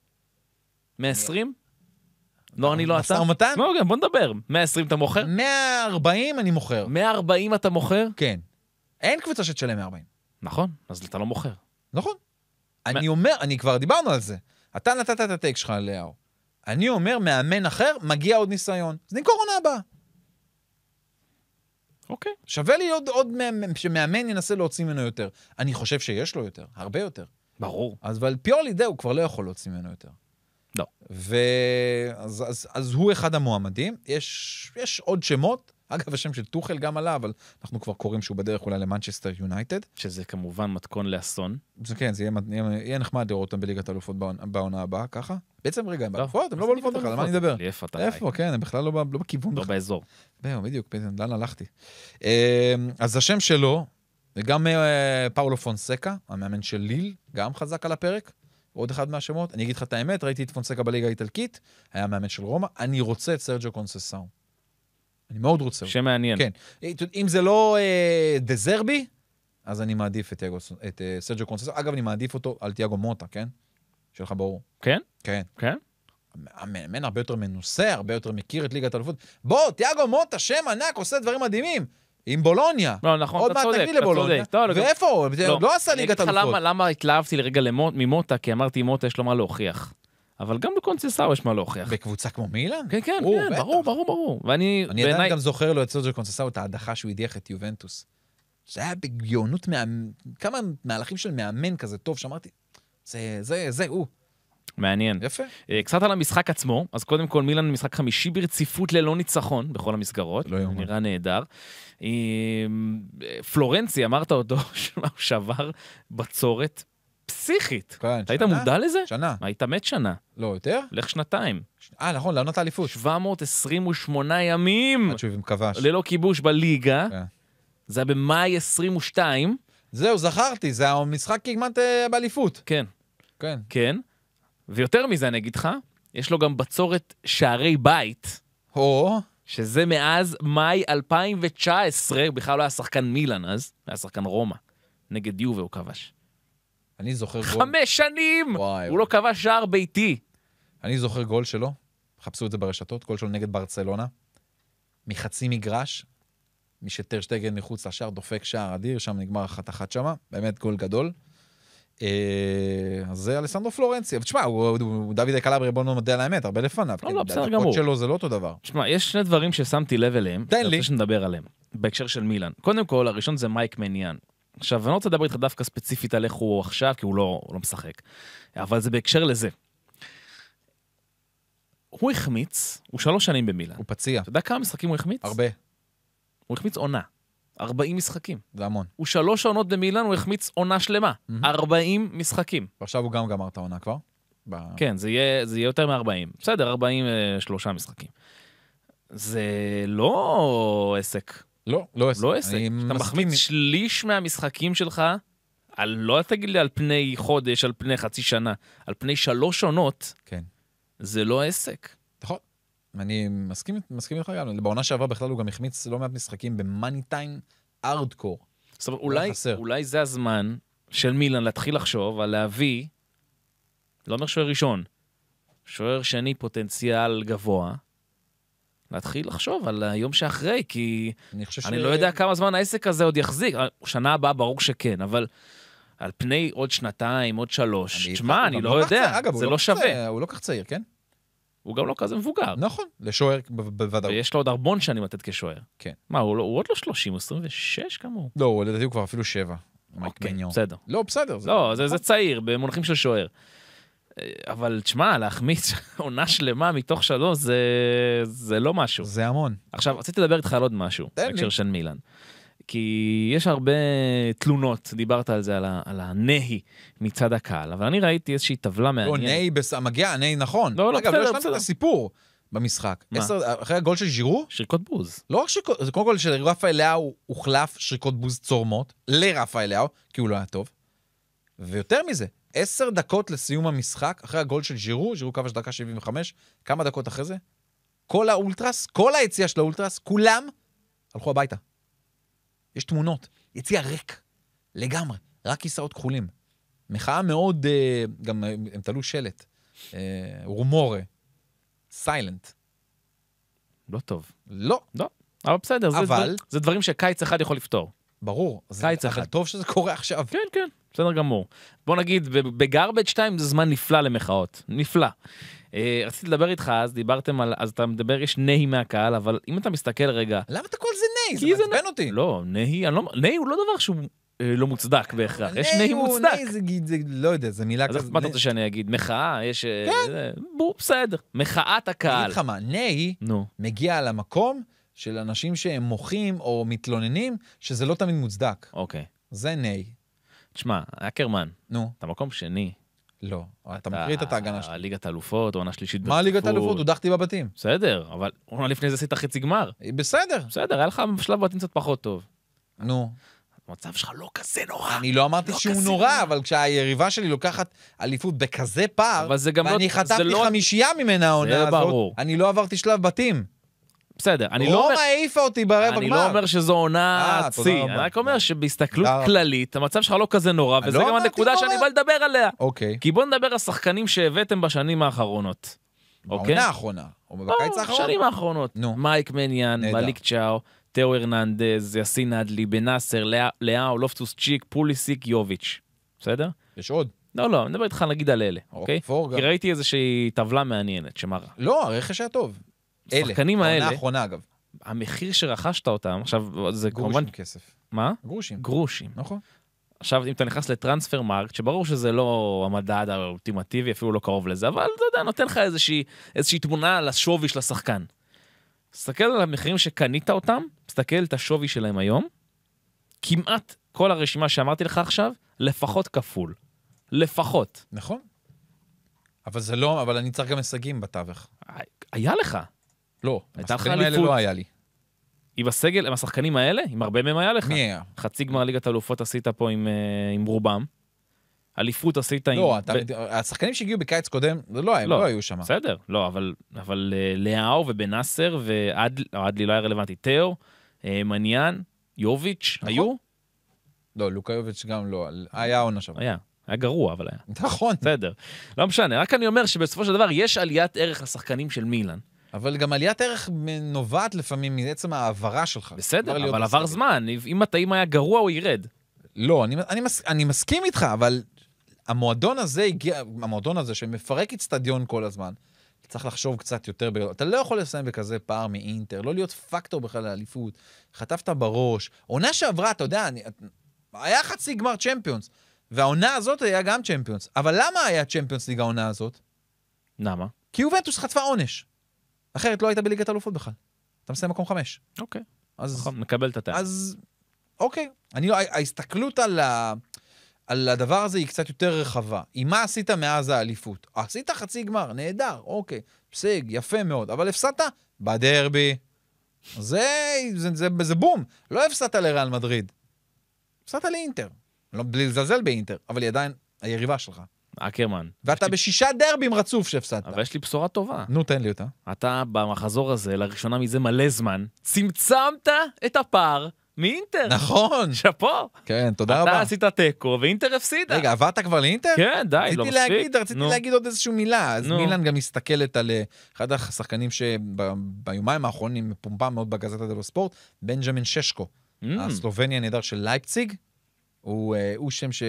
120? לא, אני לא אתה. משא ומתן? לא, בוא נדבר. 120 אתה מוכר? 140 אני מוכר. 140 אתה מוכר? כן. אין קבוצה שתשלם 140. נכון, אז אתה לא מוכר. נכון. אני אומר, אני כבר דיברנו על זה. אתה נתת את הטייק שלך על לאהו. אני אומר, מאמן אחר, מגיע עוד ניסיון. אז נמכור עונה הבאה. אוקיי. Okay. שווה לי עוד, עוד שמאמן ינסה להוציא ממנו יותר. אני חושב שיש לו יותר, הרבה יותר. ברור. אז אבל פיורלי דה, הוא כבר לא יכול להוציא ממנו יותר. לא. ואז אז, אז הוא אחד המועמדים. יש, יש עוד שמות. אגב, השם של טוחל גם עלה, אבל אנחנו כבר קוראים שהוא בדרך אולי למנצ'סטר יונייטד. שזה כמובן מתכון לאסון. זה כן, זה יהיה, יהיה נחמד לראות אותם בליגת האלופות בעונה הבאה, ככה. בעצם רגע, הם באלופות, הם לא באלופות בכלל, על מה אני מדבר? איפה, כן, הם בכלל לא, לא בכיוון. לא באזור. בדיוק, לאן הלכתי. אמ, אז השם שלו, וגם אה, פאולו פונסקה, המאמן של ליל, גם חזק על הפרק. עוד אחד מהשמות. אני אגיד לך את האמת, ראיתי את פונסקה בליגה האיטלקית, היה מאמן של רומא, אני רוצה את סרג'ו קונססאו. אני מאוד רוצה שם מעניין. כן. אם זה לא אה, דזרבי, אז אני מעדיף את, את אה, סרג'ו קונססו. אגב, אני מעדיף אותו על תיאגו מוטה, כן? שיהיה לך ברור. כן? כן. כן? המאמן הרבה יותר מנוסה, הרבה יותר מכיר את ליגת האלופות. בוא, תיאגו מוטה, שם ענק, עושה דברים מדהימים. עם בולוניה. לא, נכון, אתה צודק. אתה צודק. לא, לא, ואיפה הוא? לא. לא עשה ליגת אלופות. אני אגיד לך למה התלהבתי לרגע ממוטה, כי אמרתי, מוטה יש לו מה להוכיח. אבל גם בקונצסאו יש מה להוכיח. בקבוצה כמו מילאן? כן, כן, או, כן, ברור, ברור, ברור. ואני, אני בעיני... עדיין גם זוכר לו את סוג'ו קונצסאו, את ההדחה שהוא הדיח את יובנטוס. זה היה בגאונות, מה... כמה מהלכים של מאמן כזה טוב, שאמרתי, זה, זה, זה, הוא. מעניין. יפה. אה, קצת על המשחק עצמו, אז קודם כל מילאן משחק חמישי ברציפות ללא ניצחון בכל המסגרות. לא יאומן. נראה נהדר. אה, אה, פלורנצי, אמרת אותו, שבר בצורת פסיכית. כן, היית שנה? מודע לזה? שנה. היית מת שנה. לא, יותר? לך שנתיים. אה, ש... נכון, לעונת האליפות. 728 ימים! עד שהוא כבש. ללא כיבוש בליגה. כן. זה היה במאי 22. זהו, זכרתי, זה המשחק כמעט אה, באליפות. כן. כן. כן. ויותר מזה, אני אגיד לך, יש לו גם בצורת שערי בית. או... שזה מאז מאי 2019, הוא בכלל לא היה שחקן מילאן אז, הוא היה שחקן רומא. נגד יובה הוא כבש. אני זוכר גול... חמש שנים! וואי. הוא לא כבש שער ביתי. אני זוכר גול שלו, חפשו את זה ברשתות, גול שלו נגד ברצלונה, מחצי מגרש, מי שטרשטגן מחוץ לשער, דופק שער אדיר, שם נגמר אחת אחת שמה, באמת גול גדול. אה, אז זה אלסנדרו פלורנסי. אבל תשמע, הוא דוד קלברי, בוא נודה על האמת, הרבה לפניו. לא, כן, לא, בסדר גמור. הדקות שלו זה לא אותו דבר. תשמע, יש שני דברים ששמתי לב אליהם. תן לי. אני רוצה שנדבר עליהם, בהקשר של מילאן. קודם כל, הראשון זה מייק מניאן. עכשיו, אני לא רוצה לדבר איתך דווקא ספציפית על איך הוא עכשיו, כי הוא לא, הוא לא משחק, אבל זה בהקשר לזה. הוא החמיץ, הוא שלוש שנים במילה. הוא פציע. אתה יודע כמה משחקים הוא החמיץ? הרבה. הוא החמיץ עונה. 40 משחקים. זה המון. הוא שלוש עונות במילן, הוא החמיץ עונה שלמה. Mm-hmm. 40 משחקים. ועכשיו הוא גם גמר את העונה כבר? ב... כן, זה יהיה, זה יהיה יותר מ-40. בסדר, 43 אה, משחקים. זה לא עסק לא, לא עסק. לא עסק. אתה מסכים. מחמיץ שליש מהמשחקים שלך, על, לא תגיד לי על פני חודש, על פני חצי שנה, על פני שלוש עונות, כן. זה לא עסק. נכון. אני מסכים, מסכים איתך גם, בעונה שעברה בכלל הוא גם החמיץ לא מעט משחקים במאני טיים ארדקור. זאת אומרת, אולי, לא אולי זה הזמן של מילן להתחיל לחשוב על להביא, לא אומר שוער ראשון, שוער שני פוטנציאל גבוה, להתחיל לחשוב על היום שאחרי, כי אני, אני ש... לא יודע כמה זמן העסק הזה עוד יחזיק. שנה הבאה ברור שכן, אבל על פני עוד שנתיים, עוד שלוש, תשמע, אני, אני לא, לא יודע, צעיר, אגב, זה לא, לא שווה. צעיר, הוא לא כך צעיר, כן? הוא גם לא כזה מבוגר. נכון, לשוער בוודאות. ויש לו עוד ארבון שנים לתת כשוער. כן. מה, הוא, לא, הוא עוד לא 30, 26 כמוהו. לא, הוא לדעתי הוא כבר אפילו 7. אוקיי, בסדר. לא, בסדר. זה לא, זה, זה צעיר, במונחים של שוער. אה, אבל תשמע, להחמיץ עונה שלמה מתוך שלוש זה, זה לא משהו. זה המון. עכשיו, רציתי לדבר איתך על עוד משהו, בהקשר של מילן. כי יש הרבה תלונות, דיברת על זה, על, ה, על הנהי מצד הקהל, אבל אני ראיתי איזושהי טבלה לא, מעניינת. לא, נהי, בס... מגיע הנהי נכון. לא, לא, אגב, לא בסדר, לא השלמת את הסיפור במשחק. מה? עשר, אחרי הגול של ז'ירו? שריקות בוז. לא רק שריקות, זה קודם כל של רפה אליהו הוחלף שריקות בוז צורמות לרפה אליהו, כי הוא לא היה טוב. ויותר מזה, עשר דקות לסיום המשחק, אחרי הגול של ז'ירו, ז'ירו כבש דקה 75, כמה דקות אחרי זה, כל האולטרס, כל היציאה של האולטרס, כולם הלכו הביתה. יש תמונות, יציאה ריק, לגמרי, רק כיסאות כחולים. מחאה מאוד, אה, גם אה, הם תלו שלט, אה, רומורה, סיילנט. לא טוב. לא. לא, אבל בסדר, אבל... זה, דבר, זה דברים שקיץ אחד יכול לפתור. ברור. קיץ אחד. טוב שזה קורה עכשיו. כן, כן, בסדר גמור. בוא נגיד, בגרבג' 2 זה זמן נפלא למחאות. נפלא. אה, רציתי לדבר איתך אז, דיברתם על, אז אתה מדבר, יש נהי מהקהל, אבל אם אתה מסתכל רגע... למה אתה קורא לזה נהי? זה מעצבן אותי. לא, נהי, לא- נהי הוא לא דבר שהוא אה, לא מוצדק בהכרח, יש נהי מוצדק. נהי זה, לא יודע, זה מילה כזאת. מה אתה רוצה שאני אגיד? מחאה, יש... אה, כן. בסדר, מחאת הקהל. אני אגיד לך מה, נהי מגיע למקום של אנשים שהם מוחים או מתלוננים, שזה לא תמיד מוצדק. אוקיי. זה ניי. תשמע, אקרמן, נו. אתה מקום שני. לא, אתה מקריא את ההגנה אה, שלך. ליגת האלופות, עונה שלישית בטיפול. מה ליגת האלופות? הודחתי בבתים. בסדר, אבל עונה לפני זה עשית חצי גמר. בסדר. בסדר, היה לך בשלב בתים קצת פחות טוב. נו. המצב שלך לא כזה נורא. אני לא אמרתי לא שהוא נורא, נורא, אבל כשהיריבה שלי לוקחת אליפות בכזה פער, לא- ואני לא... חטפתי לא... חמישייה ממנה העונה לא הזאת, ברור. אני לא עברתי שלב בתים. בסדר, אני לא אומר... רומא העיפה אותי ברבע גמר. אני לא אומר שזו עונה אה, צי, אני רק אומר שבהסתכלות כללית, המצב שלך לא כזה נורא, אה, וזה לא גם הנקודה שאני בא לדבר עליה. אוקיי. כי בוא נדבר על שחקנים שהבאתם בשנים האחרונות. בעונה אוקיי? האחרונה, או לא, בקיץ האחרון. בשנים האחרונות. נו. מייק מניאן, מליק צ'או, תאו ארננדז, יאסין אדלי, בנאסר, נאסר, לאהו, לופטוס צ'יק, פוליסיק, יוביץ'. בסדר? יש עוד. לא, לא, אני מדבר איתך נגיד על אלה, אוקיי? אוקיי? כי ראיתי איזושהי טבלה מעניינת, שמראה. לא, הרכש היה טוב. השחקנים האלה... העונה האחרונה, אגב. המחיר שרכשת אותם, עכשיו, זה גרושים כמובן... כסף. מה? גרושים. גרושים. נכון. עכשיו, אם אתה נכנס לטרנספר מרקט, שברור שזה לא המדד האולטימטיבי, אפילו לא קרוב לזה, אבל אתה יודע, נותן לך איזושהי, איזושהי תמונה על השווי של השחקן. תסתכל על המחירים שקנית אותם, תסתכל את השווי שלהם היום, כמעט כל הרשימה שאמרתי לך עכשיו, לפחות כפול. לפחות. נכון. אבל זה לא, אבל אני צריך גם הישגים בתווך. היה לך. לא, הייתה לך האליפות. האלה לא היה לי. עם הסגל, עם השחקנים האלה, עם הרבה מהם היה לך. מי היה? חצי גמר ליגת אלופות עשית פה עם, uh, עם רובם. אליפות עשית לא, עם... לא, אתה... ב... השחקנים שהגיעו בקיץ קודם, זה לא, הם לא, לא היו שם. בסדר, לא, אבל, אבל uh, אה, לאהו ובן אסר ועדלי לא היה רלוונטי. תאו, uh, אה, מניאן, יוביץ', נכון. היו? לא, לוקה יוביץ' גם לא, היה עונה שם. היה. היה גרוע, אבל היה. נכון. בסדר. לא משנה, רק אני אומר שבסופו של דבר יש עליית ערך לשחקנים של מילן. אבל גם עליית ערך נובעת לפעמים מעצם ההעברה שלך. בסדר, אבל עבר זמן. אם התאים היה גרוע, הוא ירד. לא, אני, אני, מס, אני מסכים איתך, אבל המועדון הזה הגיע, המועדון הזה שמפרק אצטדיון כל הזמן, צריך לחשוב קצת יותר בגלל. אתה לא יכול לסיים בכזה פער מאינטר, לא להיות פקטור בכלל לאליפות. חטפת בראש. עונה שעברה, אתה יודע, אני, היה חצי גמר צ'מפיונס, והעונה הזאת היה גם צ'מפיונס. אבל למה היה צ'מפיונס ליג העונה הזאת? למה? כי יובנטוס חטפה עונש. אחרת לא היית בליגת אלופות בכלל. אתה מסיים מקום חמש. אוקיי. אז... נכון, מקבל את הטעם. אז אוקיי. אני לא... ההסתכלות על ה... על הדבר הזה היא קצת יותר רחבה. עם מה עשית מאז האליפות? עשית חצי גמר, נהדר, אוקיי, הישג, יפה מאוד, אבל הפסדת בדרבי. זה, זה, זה, זה בום, לא הפסדת לריאל מדריד, הפסדת לאינטר. לא, בלי לזלזל באינטר, אבל היא עדיין היריבה שלך. אקרמן. ואתה לי... בשישה דרבים רצוף שהפסדת. אבל יש לי בשורה טובה. נו, תן לי אותה. אתה במחזור הזה, לראשונה מזה מלא זמן, צמצמת את הפער מאינטר. נכון. שאפו. כן, תודה אתה רבה. אתה עשית תיקו ואינטר הפסידה. רגע, עברת כבר לאינטר? כן, די, לא מספיק. להגיד, רציתי נו. להגיד עוד איזושהי מילה. אז נו. מילן גם מסתכלת על אה, אחד השחקנים שביומיים האחרונים פומפם מאוד בגזת הדלו ספורט, בנג'מין ששקו, mm. הסלובני הנהדר של לייפציג. הוא, אה, הוא שם ש...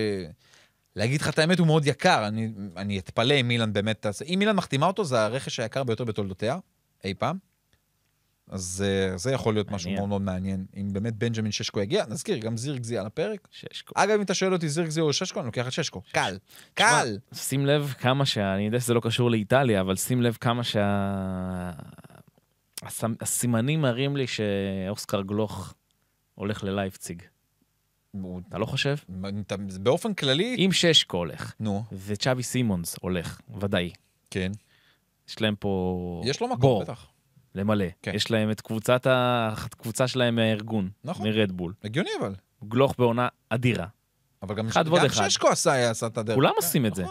להגיד לך את האמת, הוא מאוד יקר. אני, אני אתפלא אם אילן באמת תעשה. אם אילן מחתימה אותו, זה הרכש היקר ביותר בתולדותיה, אי פעם. אז אה, זה יכול להיות מעניין. משהו מאוד מאוד מעניין. אם באמת בנג'מין ששקו יגיע, נזכיר, גם זירקזי על הפרק. ששקו. אגב, אם אתה שואל אותי זירקזי או ששקו, אני לוקח את ששקו. שש... קל, קל. שמה, שים לב כמה שה... אני יודע שזה לא קשור לאיטליה, אבל שים לב כמה שה... הס... הסימנים מראים לי שאוסקר גלוך הולך ללייפציג. אתה לא חושב? באופן כללי... אם ששקו הולך. נו. וצ'אבי סימונס הולך, ודאי. כן. יש להם פה... יש לו מקום, בור. בטח. למלא. כן. יש להם את קבוצת ה... קבוצה שלהם מהארגון. נכון. מרדבול. הגיוני אבל. גלוך בעונה אדירה. אבל גם, אחד גם אחד. ששקו עשה, עשה את הדרך. כולם כן, עושים את נכון. זה.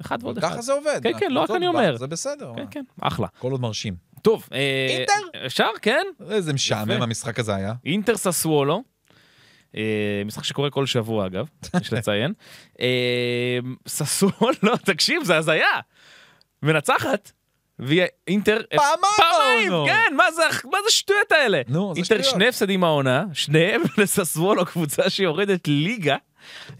אחד ועוד אחד. ככה זה עובד. כן, כן, לא רק אני אומר. זה בסדר. כן, כן, אחלה. כל עוד מרשים. טוב, אה, אינטר? אפשר, כן. איזה משעמם המשחק הזה היה. אינטר ססוולו. אה, משחק שקורה כל שבוע אגב, יש לציין. ששון, אה, לא, תקשיב, זה הזיה. מנצחת. אינטר... פעמיים! כן, מה זה, השטויות האלה? נו, זה שטויות. אינטר שני הפסדים העונה, שניהם לססוול או קבוצה שיורדת ליגה.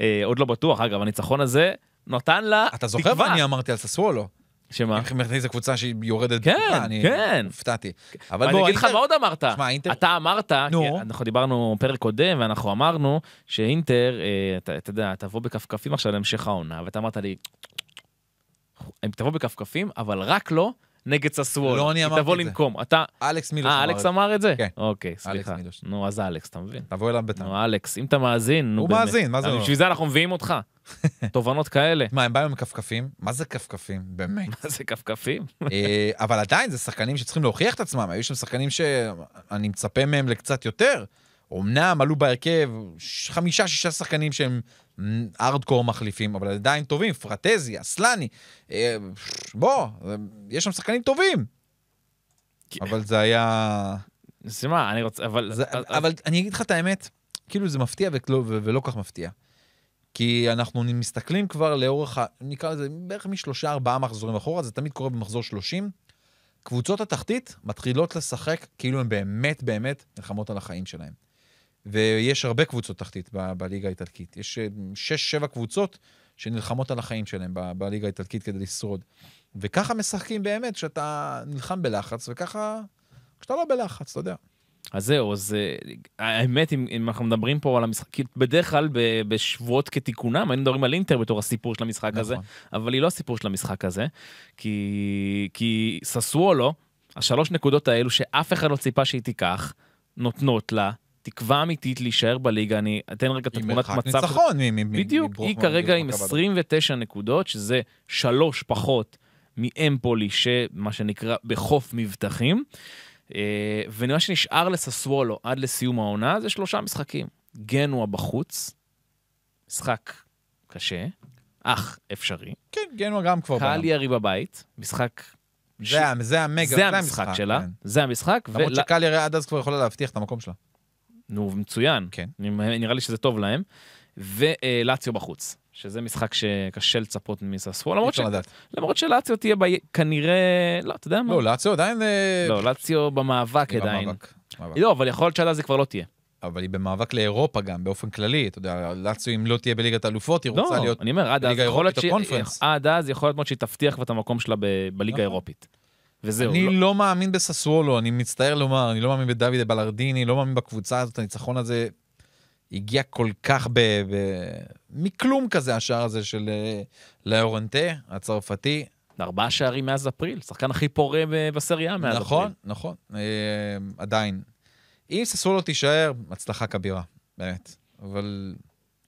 אה, עוד לא בטוח, אגב, הניצחון הזה נותן לה תקווה. אתה זוכר מה אני אמרתי על ססוולו? שמה? איך מכניס קבוצה שהיא יורדת כן, בקופה, אני כן. הופתעתי. אבל בוא, אני אגיד לך מה עוד אמרת. שמה, אינטר... אתה אמרת, נו. אנחנו דיברנו פרק קודם, ואנחנו אמרנו שאינטר, אה, אתה, יודע, תבוא בכפכפים עכשיו להמשך העונה, ואתה אמרת לי, הם תבוא בכפכפים, אבל רק לא נגד ססוול. לא אני אמרתי את זה. תבוא לנקום. אתה... אלכס מילוש אה, אמר את זה. אה, אלכס אמר את זה? כן. אוקיי, סליחה. נו, אז אלכס, אתה מבין? תבוא אליו בטח. נו, אלכס, אם אתה מאזין, נו הוא באמת. הוא מאזין, מה זה לא? בשביל זה אנחנו מביאים אותך. תובנות כאלה. מה, הם באים עם כפכפים? מה זה כפכפים? באמת. מה זה כפכפים? אה, אבל עדיין, זה שחקנים שצריכים להוכיח את עצמם. היו שם שחקנים שאני מצפה מהם לקצת יותר. אמנם עלו בהרכב חמישה-שישה שחקנים שהם ארדקור מחליפים, אבל עדיין טובים, פרטזי, אסלני. אה, בוא, אה, יש שם שחקנים טובים. אבל זה היה... זה מה, אני רוצה, אבל... זה, אבל אני אגיד לך את האמת, כאילו זה מפתיע ולא, ולא כך מפתיע. כי אנחנו מסתכלים כבר לאורך, ה... נקרא לזה, בערך משלושה ארבעה מחזורים אחורה, זה תמיד קורה במחזור שלושים. קבוצות התחתית מתחילות לשחק כאילו הן באמת באמת נלחמות על החיים שלהן. ויש הרבה קבוצות תחתית ב- בליגה האיטלקית. יש אה, שש, שבע קבוצות שנלחמות על החיים שלהם ב- בליגה האיטלקית כדי לשרוד. וככה משחקים באמת, שאתה נלחם בלחץ, וככה... כשאתה לא בלחץ, אתה יודע. אז זהו, אז אה, האמת, אם, אם אנחנו מדברים פה על המשחק, כאילו בדרך כלל בשבועות כתיקונם, היינו מדברים על אינטר בתור הסיפור של המשחק נכון. הזה, אבל היא לא הסיפור של המשחק הזה, כי, כי ססוולו, השלוש נקודות האלו שאף אחד לא ציפה שהיא תיקח, נותנות לה תקווה אמיתית להישאר בליגה, אני אתן רגע את התמונת מצב. היא מרחק ניצחון מברוקמן. בדיוק, היא כרגע עם 29 נקודות, שזה שלוש פחות מאמפולי, שמה שנקרא בחוף מבטחים. אה, ומה שנשאר לססוולו עד לסיום העונה זה שלושה משחקים. גנוע בחוץ, משחק קשה, אך אפשרי. כן, גנוע גם כבר. ירי בבית, משחק... זה, ש... זה המגה, זה המשחק, המשחק שלה, כן. זה המשחק. למרות ול... ירי עד אז כבר יכולה להבטיח את המקום שלה. נו, מצוין. כן. נראה לי שזה טוב להם. ולאציו בחוץ, שזה משחק שקשה לצפות מססוול, למרות, ש... למרות שלאציו תהיה ב... כנראה, לא, אתה יודע מה? לא, לאציו עדיין... אה, לא, לאציו במאבק עדיין. במאבק. לא, אבל יכול להיות שעד אז זה כבר לא תהיה. אבל היא במאבק לאירופה גם, באופן כללי. אתה יודע, לאציו, אם לא תהיה בליגת אלופות, היא רוצה לא, להיות בליגה אירופית או קונפרנס. עד אז יכול להיות מאוד שהיא תבטיח כבר את המקום שלה בליגה נכון. האירופית. וזהו. אני לא, לא מאמין בססוולו, אני מצטער לומר, אני לא מאמין בדוידה בלרדיני, לא מאמין בקבוצה הזאת, הניצחון הזה הגיע כל כך ב... ב... מכלום כזה, השער הזה של אה, לאורנטה, הצרפתי. ארבעה שערים מאז אפריל, שחקן הכי פורה בסריה מאז נכון, אפריל. נכון, נכון, אה, עדיין. אם ססוולו תישאר, הצלחה כבירה, באמת. אבל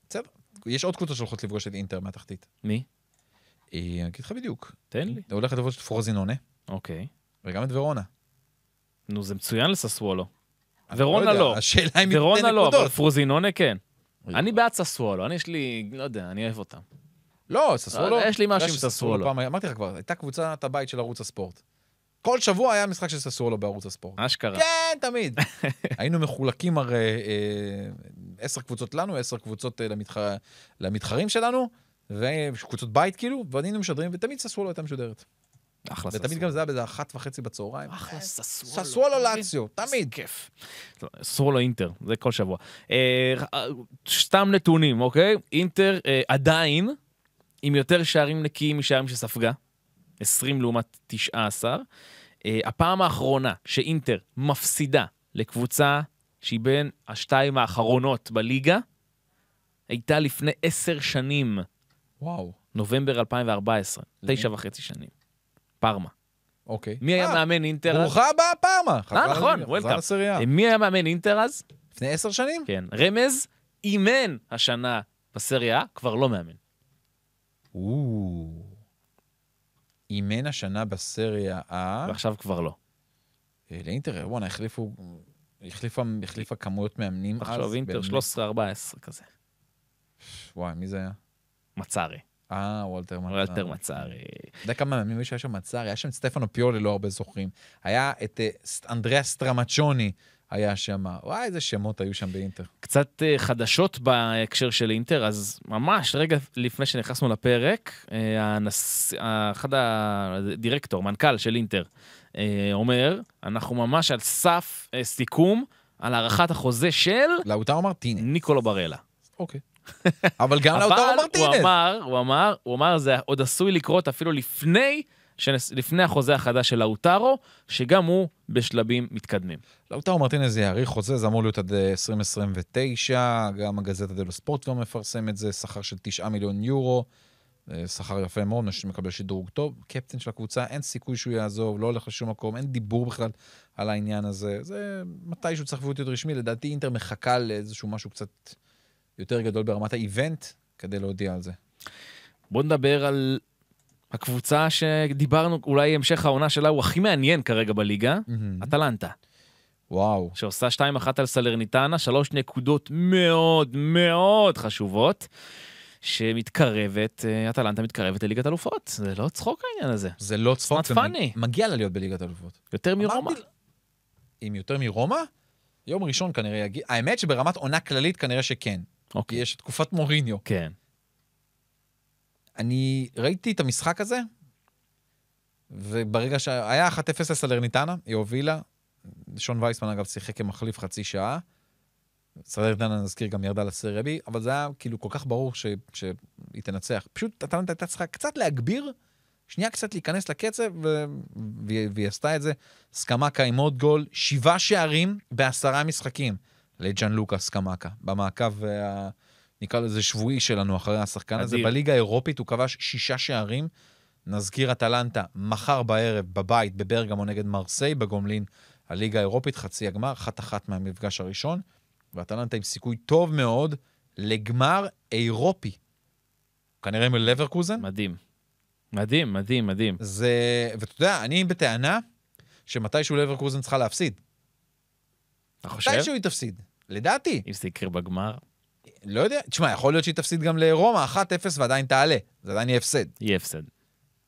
בסדר, יש עוד קבוצות שהולכות לפגוש את אינטר מהתחתית. מי? אה, אני אגיד לך בדיוק. תן לי. הולכת לפגוש את פרוזינונה. אוקיי. וגם את ורונה. נו, זה מצוין לססוולו. ורונה לא. לא. השאלה אם היא נקודות. ורונה לא, אבל פרוזינונה כן. אני בעד ססוולו, אני יש לי, לא יודע, אני אוהב אותם. לא, ססוולו... אה, יש לי משהו עם ססוולו. אמרתי לך כבר, הייתה קבוצת הבית של ערוץ הספורט. כל שבוע היה משחק של ססוולו בערוץ הספורט. אשכרה. כן, תמיד. היינו מחולקים הרי אה, עשר קבוצות לנו, עשר קבוצות אה, למתחרים שלנו, וקבוצות בית כאילו, והיינו משדרים, ותמיד ססוולו הייתה משודרת. אחלה ססוולו. ותמיד גם זה היה באיזה אחת וחצי בצהריים. אחלה ססוולו. אה, ססוולו לאציו, תמיד. כיף. לא, ססוולו אינטר, זה כל שבוע. אה, אה, סתם נתונים, אוקיי? אינטר עדיין עם יותר שערים נקיים משערים שספגה. 20 לעומת 19. הפעם האחרונה שאינטר מפסידה לקבוצה שהיא בין השתיים האחרונות בליגה, הייתה לפני עשר שנים. וואו. נובמבר 2014, תשע וחצי שנים. פארמה. אוקיי. מי היה אה, מאמן אינטר ברוכה הבאה פארמה. אה, נכון, וולקאפ. אה, מי היה מאמן אינטר אז? לפני עשר שנים? כן. רמז אימן השנה בסריה, כבר לא מאמן. אימן השנה בסריה ה... ועכשיו כבר לא. אה, לאינטר, בואנה, החליפו... החליפה, החליפה כמויות מאמנים אז. עכשיו אינטר 13-14 כזה. וואי, מי זה היה? מצארי. אה, וולטר מצארי. וולטר מצארי. אתה יודע כמה ימים מישהו היה שם מצארי? היה שם את סטפנו פיולי, לא הרבה זוכרים. היה את אה, אנדריאה סטרמצ'וני. היה שם, וואי, איזה שמות היו שם באינטר. קצת אה, חדשות בהקשר של אינטר, אז ממש רגע לפני שנכנסנו לפרק, אה, אחד הדירקטור, מנכ"ל של אינטר, אומר, אנחנו ממש על סף סיכום על הארכת החוזה של... לאוטרו מרטינס. ניקולו בראלה. אוקיי. אבל גם לאוטרו מרטינז. הוא אמר, הוא אמר, הוא אמר, זה עוד עשוי לקרות אפילו לפני, לפני החוזה החדש של לאוטרו, שגם הוא בשלבים מתקדמים. לאוטרו מרטינז יאריך חוזה, זה אמור להיות עד 2029, אה, גם הגזטה דלו ספורט כבר מפרסם את זה, שכר של 9 מיליון יורו. אה, שכר יפה מאוד, מקבל שדרוג טוב, קפטן של הקבוצה, אין סיכוי שהוא יעזוב, לא הולך לשום מקום, אין דיבור בכלל על העניין הזה. זה מתישהו צריך להיות רשמי, לדעתי אינטר מחכה לאיזשהו משהו קצת יותר גדול ברמת האיבנט כדי להודיע על זה. בוא נדבר על הקבוצה שדיברנו, אולי המשך העונה שלה הוא הכי מעניין כרגע בליגה, mm-hmm. אטלנטה. וואו. שעושה 2-1 על סלרניטנה, שלוש נקודות מאוד מאוד חשובות, שמתקרבת, אה, אטלנטה מתקרבת לליגת אלופות. זה לא צחוק העניין הזה. זה לא צחוק. זה פאני. מגיע לה להיות בליגת אלופות. יותר מרומא. אם יותר מרומא? יום ראשון כנראה יגיע. האמת שברמת עונה כללית כנראה שכן. אוקיי. יש תקופת מוריניו. כן. אני ראיתי את המשחק הזה, וברגע שהיה 1-0 לסלרניטנה, היא הובילה. שון וייסמן, אגב, שיחק כמחליף חצי שעה. סלרניטנה, נזכיר, גם ירדה לסרבי, אבל זה היה כאילו כל כך ברור ש... שהיא תנצח. פשוט אטלנטה הייתה צריכה קצת להגביר, שנייה קצת להיכנס לקצב, ו... והיא עשתה את זה. סקמקה עם עוד גול, שבעה שערים בעשרה משחקים. לג'אן לוקאס קמאקה, במעקב, uh, נקרא לזה שבועי שלנו אחרי השחקן הזה. בליגה האירופית הוא כבש שישה שערים. נזכיר אטלנטה, מחר בערב בבית בברגמו נגד מרסיי בגומלין, הליגה האירופית, חצי הגמר, אחת-אחת מהמפגש הראשון, ואטלנטה עם סיכוי טוב מאוד לגמר אירופי. כנראה מלברקוזן. מדהים. מדהים, מדהים, מדהים. זה, ואתה יודע, אני בטענה שמתישהו לברקוזן צריכה להפסיד. אתה חושב? מתישהו היא תפסיד. לדעתי. אם זה יקרה בגמר? לא יודע, תשמע, יכול להיות שהיא תפסיד גם לרומא 1-0 ועדיין תעלה. זה עדיין יהיה הפסד. יהיה הפסד.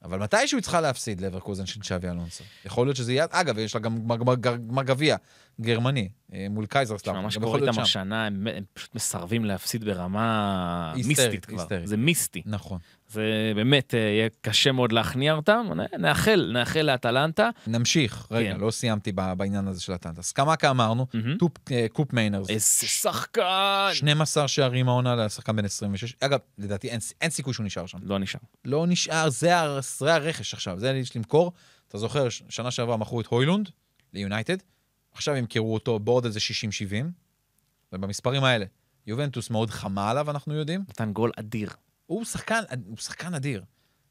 אבל מתישהו היא צריכה להפסיד לברקוזן של צ'אבי אלונסו. יכול להיות שזה יהיה... אגב, יש לה גם גמר גביע גרמני אה, מול קייזר סלאם. מה שקורה איתם השנה, הם, הם פשוט מסרבים להפסיד ברמה היסטרית, מיסטית כבר. היסטרית. זה מיסטי. נכון. זה באמת אה, יהיה קשה מאוד להכניע אותם, נאחל, נאחל לאטלנטה. נמשיך, רגע, כן. לא סיימתי בעניין הזה של אטלנטה. סקמקה אמרנו, mm-hmm. טופ, אה, קופ מיינרס. איזה שחקן! 12 שערים העונה לשחקן בן 26. אגב, לדעתי אין, אין סיכוי שהוא נשאר שם. לא נשאר. לא נשאר, זה, הר, הרכש עכשיו, זה יש למכור. אתה זוכר, שנה שעברה מכרו את הוילונד ליונייטד, עכשיו ימכרו אותו בעוד איזה 60-70, ובמספרים האלה. יובנטוס מאוד חמה עליו, אנחנו יודעים. נתן גול אדיר. הוא שחקן, הוא שחקן אדיר.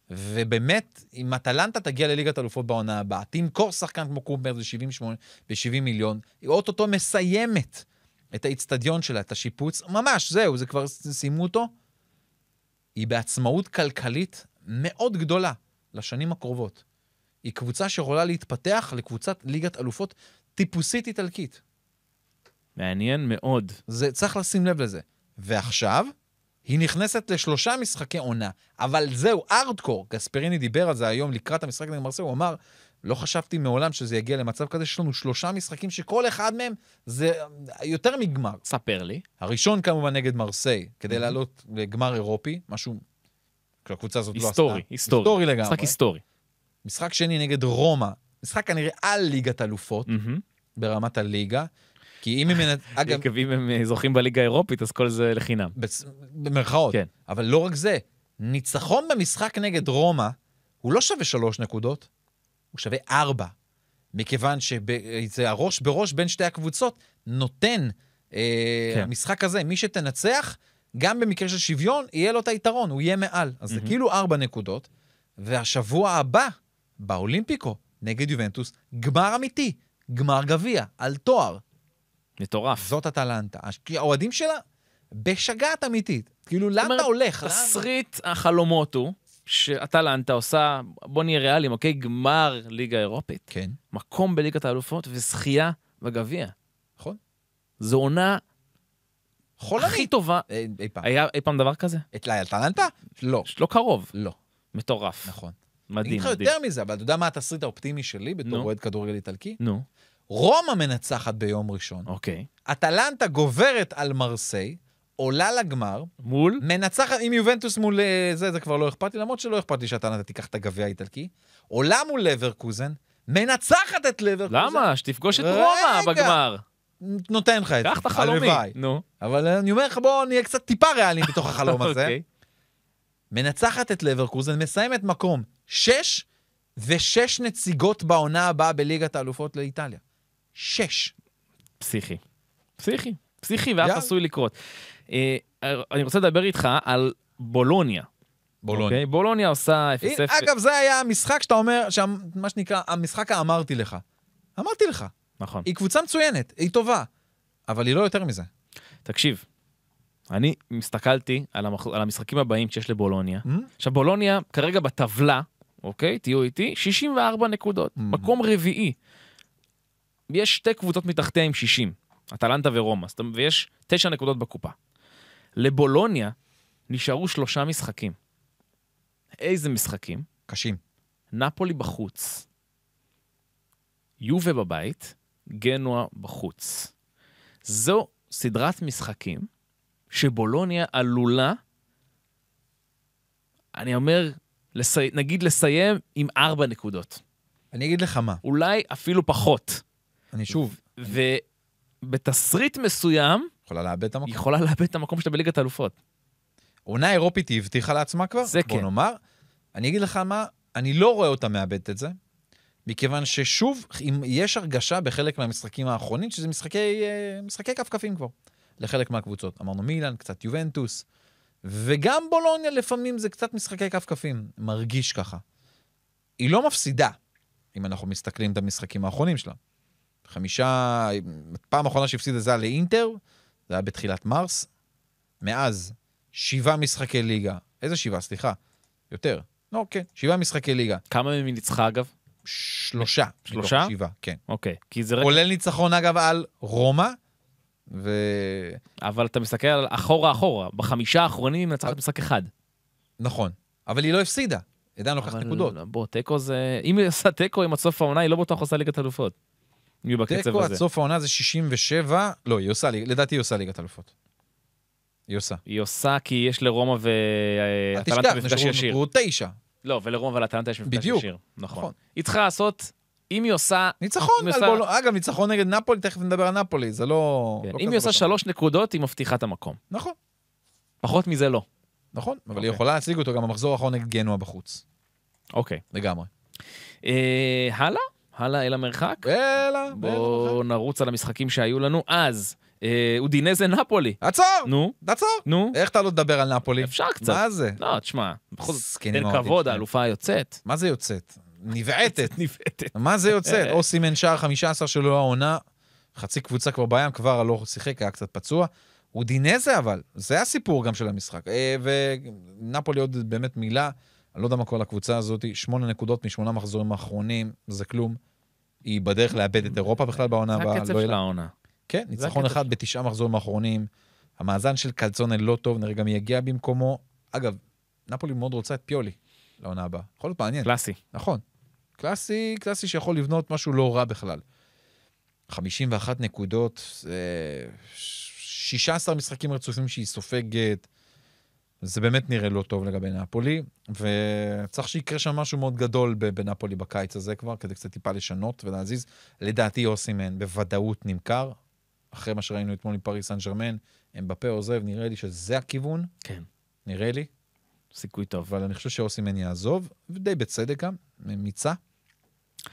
ובאמת, אם אטלנטה תגיע לליגת אלופות בעונה הבאה, תמכור שחקן כמו קובר ב-70 מיליון, היא אוטוטו מסיימת את האיצטדיון שלה, את השיפוץ, ממש, זהו, זה כבר סיימו אותו. היא בעצמאות כלכלית מאוד גדולה לשנים הקרובות. היא קבוצה שיכולה להתפתח לקבוצת ליגת אלופות טיפוסית איטלקית. מעניין מאוד. זה, צריך לשים לב לזה. ועכשיו, היא נכנסת לשלושה משחקי עונה, אבל זהו, ארדקור. גספריני דיבר על זה היום לקראת המשחק נגד מרסיי, הוא אמר, לא חשבתי מעולם שזה יגיע למצב כזה, יש לנו שלושה משחקים שכל אחד מהם זה יותר מגמר. ספר לי. הראשון כמובן נגד מרסיי, כדי mm-hmm. לעלות לגמר אירופי, משהו שהקבוצה הזאת היסטורי, לא עשתה. היסטורי, היסטורי. היסטורי לגמרי. משחק היסטורי. משחק שני נגד רומא, משחק כנראה על ליגת אלופות, mm-hmm. ברמת הליגה. כי אם הם... אגב... אם הם אה, זוכים בליגה האירופית, אז כל זה לחינם. במרכאות. כן. אבל לא רק זה, ניצחון במשחק נגד רומא, הוא לא שווה שלוש נקודות, הוא שווה ארבע. מכיוון שזה הראש בראש בין שתי הקבוצות נותן אה, כן. המשחק הזה, מי שתנצח, גם במקרה של שוויון, יהיה לו את היתרון, הוא יהיה מעל. אז זה כאילו ארבע נקודות, והשבוע הבא, באולימפיקו, נגד יובנטוס, גמר אמיתי, גמר גביע, על תואר, מטורף. זאת אטלנטה. כי האוהדים שלה בשגעת אמיתית. כאילו, לאן אתה הולך? תסריט החלומות הוא שאטלנטה עושה, בוא נהיה ריאליים, אוקיי? גמר ליגה אירופית. כן. מקום בליגת האלופות וזכייה בגביע. נכון. זו עונה חולנית. הכי טובה. אי, אה, אי פעם. היה אי פעם דבר כזה? את אטלנטה? לא. לא קרוב. לא. מטורף. נכון. מדהים, מדהים. אני אגיד לך יותר מזה, אבל אתה יודע מה התסריט האופטימי שלי בתור אוהד כדורגל איטלקי? נו. No. רומא מנצחת ביום ראשון. אוקיי. אטלנטה גוברת על מרסיי, עולה לגמר. מול? מנצחת עם יובנטוס מול אה, זה, זה כבר לא אכפת לי, למרות שלא אכפת לי שאטלנטה תיקח את הגביע האיטלקי. עולה מול לברקוזן, מנצחת את לברקוזן. למה? שתפגוש את רומא בגמר. נותן לך את זה. קח את החלומי. נו. אבל אני אומר לך, בואו נהיה קצת טיפה ריאליים בתוך החלום הזה. אוקיי. מנצחת את לברקוזן, מסיימת מקום שש ושש נציגות בעונה הבאה בליגת האלופות לאיטליה. שש. פסיכי. פסיכי. פסיכי ואף עשוי לקרות. אה, אה, אני רוצה לדבר איתך על בולוניה. בולוניה. Okay, אוקיי? בולוניה עושה 0-0. אגב, זה היה המשחק שאתה אומר, שה, מה שנקרא, המשחק האמרתי לך. אמרתי לך. נכון. היא קבוצה מצוינת, היא טובה, אבל היא לא יותר מזה. תקשיב, אני הסתכלתי על, המח... על המשחקים הבאים שיש לבולוניה. Mm-hmm. עכשיו, בולוניה כרגע בטבלה, אוקיי, תהיו איתי, 64 נקודות, mm-hmm. מקום רביעי. יש שתי קבוצות מתחתיה עם 60, אטלנטה ורומא, ויש תשע נקודות בקופה. לבולוניה נשארו שלושה משחקים. איזה משחקים? קשים. נפולי בחוץ, יובה בבית, גנוע בחוץ. זו סדרת משחקים שבולוניה עלולה, אני אומר, לסי... נגיד לסיים עם ארבע נקודות. אני אגיד לך מה. אולי אפילו פחות. אני שוב... ובתסריט מסוים... יכולה לאבד את המקום. יכולה לאבד את המקום שאתה בליגת האלופות. עונה אירופית היא הבטיחה לעצמה כבר, זה בוא כן. נאמר. אני אגיד לך מה, אני לא רואה אותה מאבדת את זה, מכיוון ששוב, אם יש הרגשה בחלק מהמשחקים האחרונים, שזה משחקי, אה, משחקי כפכפים כבר, לחלק מהקבוצות. אמרנו מילאן, קצת יובנטוס, וגם בולוניה לפעמים זה קצת משחקי כפכפים, מרגיש ככה. היא לא מפסידה, אם אנחנו מסתכלים את המשחקים האחרונים שלה. חמישה, פעם אחרונה שהפסידה זה היה לאינטר, זה היה בתחילת מרס. מאז, שבעה משחקי ליגה. איזה שבעה? סליחה. יותר. לא, אוקיי, שבעה משחקי ליגה. כמה מהם היא ניצחה, אגב? שלושה. שלושה? שבעה, כן. אוקיי. כי זה רק... כולל ניצחון, אגב, על רומא, ו... אבל אתה מסתכל על אחורה אחורה, בחמישה האחרונים היא מנצחת משחק אחד. נכון, אבל היא לא הפסידה, היא עדיין לוקחת נקודות. בוא, תיקו זה... אם היא עושה תיקו עם הסוף העונה, היא לא בטוח עושה ליגת אלופות. יהיו בקצב הזה. תיקו עד סוף העונה זה 67, לא, היא עושה, לדעתי היא עושה ליגת אלופות. היא עושה. היא עושה כי יש לרומא ואטלנטה אה, מפגש ישיר. נותרו תשע. לא, ולרומא ולאטלנטה יש מפגש ישיר. נכון. נכון. היא צריכה לעשות, אם היא עושה... ניצחון, אגב, ניצחון נגד נפולי, תכף נדבר על נפולי, זה לא... כן. לא אם היא עושה שלוש נקודות, היא מבטיחה את המקום. נכון. פחות מזה לא. נכון, אבל היא אוקיי. יכולה להשיג אותו גם במחזור האחרון נגד גנוע בחוץ. אוקיי. לגמרי. אה, הלאה? הלאה אל המרחק. אלא, בואו נרוץ על המשחקים שהיו לנו אז. אה, אודינזה נפולי. עצור! נו? עצור! נו? איך אתה לא תדבר על נפולי? אפשר קצת. מה זה? לא, תשמע, בכל זאת, תן כבוד, האלופה היוצאת. מה זה יוצאת? נבעטת. נבעטת. מה זה יוצאת? או סימן שער 15 שלו העונה, חצי קבוצה כבר בים, כבר לא שיחק, היה קצת פצוע. אודינזה אבל, זה הסיפור גם של המשחק. אה, ונפולי עוד באמת מילה. אני לא יודע מה כל הקבוצה הזאת, שמונה נקודות משמונה מחזורים האחרונים, זה כלום. היא בדרך לאבד את אירופה בכלל בעונה הבאה. זה הקצב לא של העונה. כן, ניצחון אחד בתשעה מחזורים האחרונים. המאזן של קלצונה לא טוב, נראה גם יגיע במקומו. אגב, נפולי מאוד רוצה את פיולי לעונה הבאה. יכול להיות מעניין. קלאסי. נכון. קלאסי, קלאסי שיכול לבנות משהו לא רע בכלל. 51 נקודות, 16 אה, משחקים רצופים שהיא סופגת, זה באמת נראה לא טוב לגבי נפולי, וצריך שיקרה שם משהו מאוד גדול בנפולי בקיץ הזה כבר, כדי קצת טיפה לשנות ולהזיז. לדעתי אוסימן בוודאות נמכר, אחרי מה שראינו אתמול עם פריס סן ג'רמן, הם בפה עוזב, נראה לי שזה הכיוון. כן. נראה לי. סיכוי טוב. אבל אני חושב שאוסימן יעזוב, ודי בצדק גם, מיצה. Uh,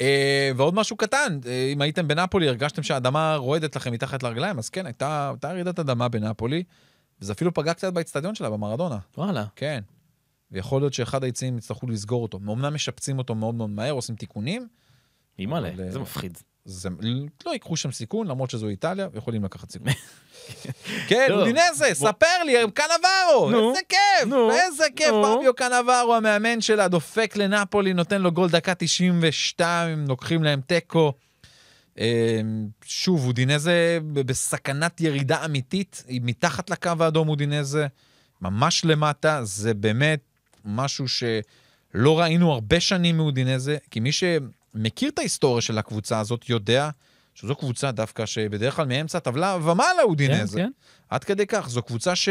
אה, ועוד משהו קטן, uh, אם הייתם בנפולי, הרגשתם שהאדמה רועדת לכם מתחת לרגליים, אז כן, הייתה, הייתה רעידת אדמה בנפולי. וזה אפילו פגע קצת באצטדיון שלה, במרדונה. וואלה. כן. ויכול להיות שאחד היציעים יצטרכו לסגור אותו. אמנם משפצים אותו מאוד מאוד מהר, עושים תיקונים. אימא'לה, אבל... זה אה, מפחיד. זה, לא ייקחו שם סיכון, למרות שזו איטליה, יכולים לקחת סיכון. כן, אודינזה, ספר לי, קנברו, איזה כיף, איזה כיף, פרביו קנברו, המאמן שלה, דופק לנפולי, נותן לו גול דקה 92, לוקחים להם תיקו. אמ, שוב, אודינזה בסכנת ירידה אמיתית, היא מתחת לקו האדום אודינזה, ממש למטה, זה באמת משהו שלא ראינו הרבה שנים מאודינזה, כי מי שמכיר את ההיסטוריה של הקבוצה הזאת יודע שזו קבוצה דווקא שבדרך כלל מאמצע הטבלה ומעלה כן, אודינזה. כן, כן. עד כדי כך, זו קבוצה ש...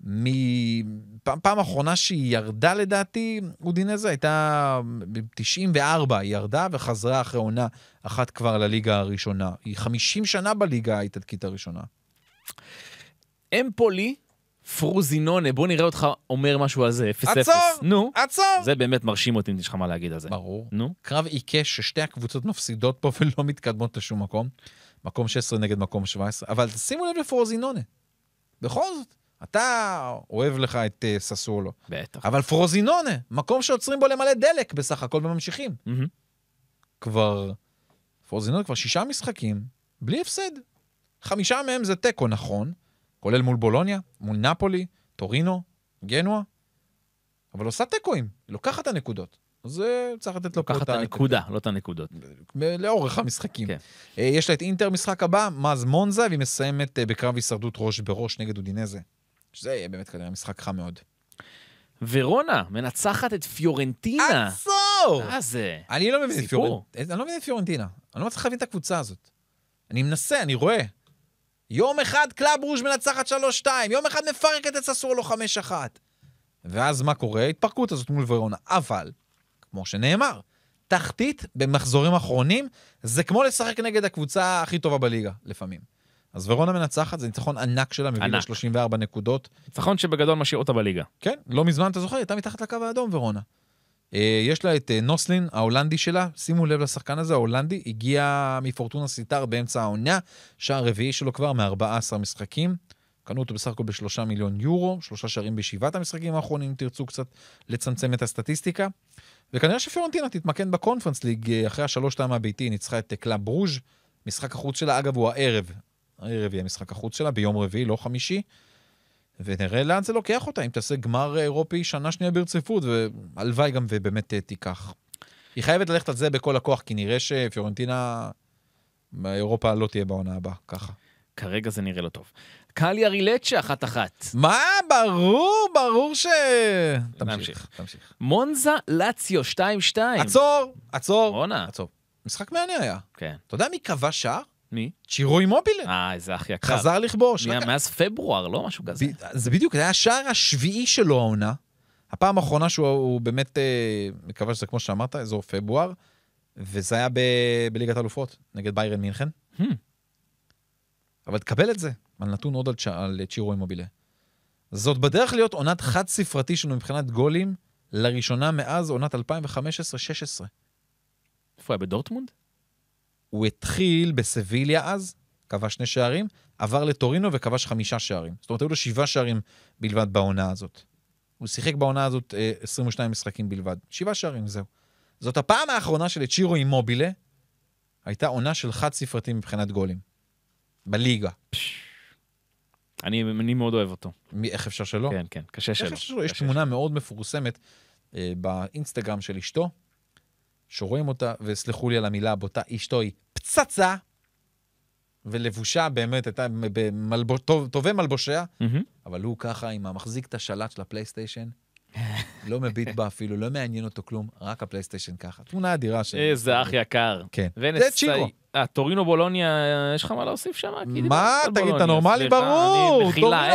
מפעם פעם אחרונה שהיא ירדה לדעתי, אודינזה הייתה ב-94, היא ירדה וחזרה אחרי עונה אחת כבר לליגה הראשונה. היא 50 שנה בליגה האיטלקית הראשונה. אמפולי, פרוזינונה, בוא נראה אותך אומר משהו על זה, 0-0. עצור! נו. עצור! זה באמת מרשים אותי אם יש לך מה להגיד על זה. ברור. נו. קרב עיקש ששתי הקבוצות מפסידות פה ולא מתקדמות לשום מקום. מקום 16 נגד מקום 17, אבל שימו לב לפרוזינונה. בכל זאת. אתה אוהב לך את uh, ססולו. בטח. אבל פרוזינונה, מקום שעוצרים בו למלא דלק בסך הכל וממשיכים. Mm-hmm. כבר, פרוזינונה כבר שישה משחקים, בלי הפסד. חמישה מהם זה תיקו, נכון, כולל מול בולוניה, מול נפולי, טורינו, גנוע, אבל עושה תיקואים, היא לוקחת את הנקודות. אז אה, צריך לתת לו ככה את הנקודה, לא את הנקודות. לאורך המשחקים. כן. אה, יש לה את אינטר משחק הבא, מאז מונזה, והיא מסיימת בקרב הישרדות ראש בראש נגד אודינזה. שזה יהיה באמת כנראה משחק חם מאוד. ורונה מנצחת את פיורנטינה. עצור! מה זה? אני לא מבין את פיורנטינה. אני לא מבין את פיורנטינה. אני לא מצליח להבין את הקבוצה הזאת. אני מנסה, אני רואה. יום אחד קלאב רוז' מנצחת 3-2, יום אחד מפרקת את ססורלו 5-1. ואז מה קורה? ההתפרקות הזאת מול ורונה. אבל, כמו שנאמר, תחתית במחזורים אחרונים, זה כמו לשחק נגד הקבוצה הכי טובה בליגה, לפעמים. אז ורונה מנצחת, זה ניצחון ענק שלה, מביא לה 34 נקודות. ניצחון שבגדול משאיר אותה בליגה. כן, לא מזמן, אתה זוכר, היא הייתה מתחת לקו האדום, ורונה. אה, יש לה את אה, נוסלין, ההולנדי שלה, שימו לב לשחקן הזה, ההולנדי, הגיע מפורטונה סיטר באמצע העונה, שער רביעי שלו כבר מ-14 משחקים. קנו אותו בסך הכל בשלושה מיליון יורו, שלושה שערים בשבעת המשחקים האחרונים, אם תרצו קצת לצמצם את הסטטיסטיקה. וכנראה שפיורנטינה תתמקד בקונפרנס ליג אה, אחרי השלוש טעם הביתי, ניצחה את אה, קלאב ברוז', משחק החוץ שלה, אגב, הוא הערב, הערב יהיה משחק החוץ שלה, ביום רביעי, לא חמישי, ונראה לאן זה לוקח אותה, אם תעשה גמר אירופי שנה שנייה ברציפות, והלוואי גם ובאמת אה, תיקח. היא חייבת ללכת על זה בכל הכוח, כי נראה שפיורנטינה, אירופה לא תהיה בעונה הבאה, ככה. כרגע זה נראה לא טוב. קליארי לצ'ה, אחת-אחת. מה? ברור, ברור ש... תמשיך, תמשיך. מונזה, לאציו, 2-2. עצור, עצור. עצור. משחק מעניין היה. כן. אתה יודע מי כבש שער? מי? צ'ירוי מובילר. אה, איזה אחי יקר. חזר לכבוש. מי, רק... מאז פברואר, לא משהו כזה. ב- זה בדיוק, זה היה השער השביעי שלו העונה. הפעם האחרונה שהוא באמת, אה, מקווה שזה כמו שאמרת, אזור פברואר, וזה היה ב- בליגת אלופות, נגד ביירן מינכן. Hmm. אבל תקבל את זה, על נתון עוד על, צ'... על צ'ירוי מובילר. זאת בדרך להיות עונת חד-ספרתי שלנו מבחינת גולים, לראשונה מאז עונת 2015-2016. איפה היה? בדורטמונד? הוא התחיל בסביליה אז, כבש שני שערים, עבר לטורינו וכבש חמישה שערים. זאת אומרת, היו לו שבעה שערים בלבד בעונה הזאת. הוא שיחק בעונה הזאת 22 אה, משחקים בלבד. שבעה שערים, זהו. זאת הפעם האחרונה של צ'ירו עם מובילה, הייתה עונה של חד-ספרתי מבחינת גולים. בליגה. אני, אני מאוד אוהב אותו. מי, איך אפשר שלא? כן, כן, קשה שלא. איך אפשר שלא? יש תמונה מאוד מפורסמת אה, באינסטגרם של אשתו, שרואים אותה, וסלחו לי על המילה הבוטה, אשתו היא פצצה, ולבושה באמת הייתה במלב... טוב, טובי מלבושיה, mm-hmm. אבל הוא ככה עם המחזיק את השלט של הפלייסטיישן, לא מביט בה אפילו, לא מעניין אותו כלום, רק הפלייסטיישן ככה. תמונה אדירה שלו. איזה אח כן. יקר. כן. זה צ'ירו. אה, טורינו בולוניה, יש לך מה להוסיף שם? מה? תגיד, אתה נורמלי? ברור! טורינו בולוניה,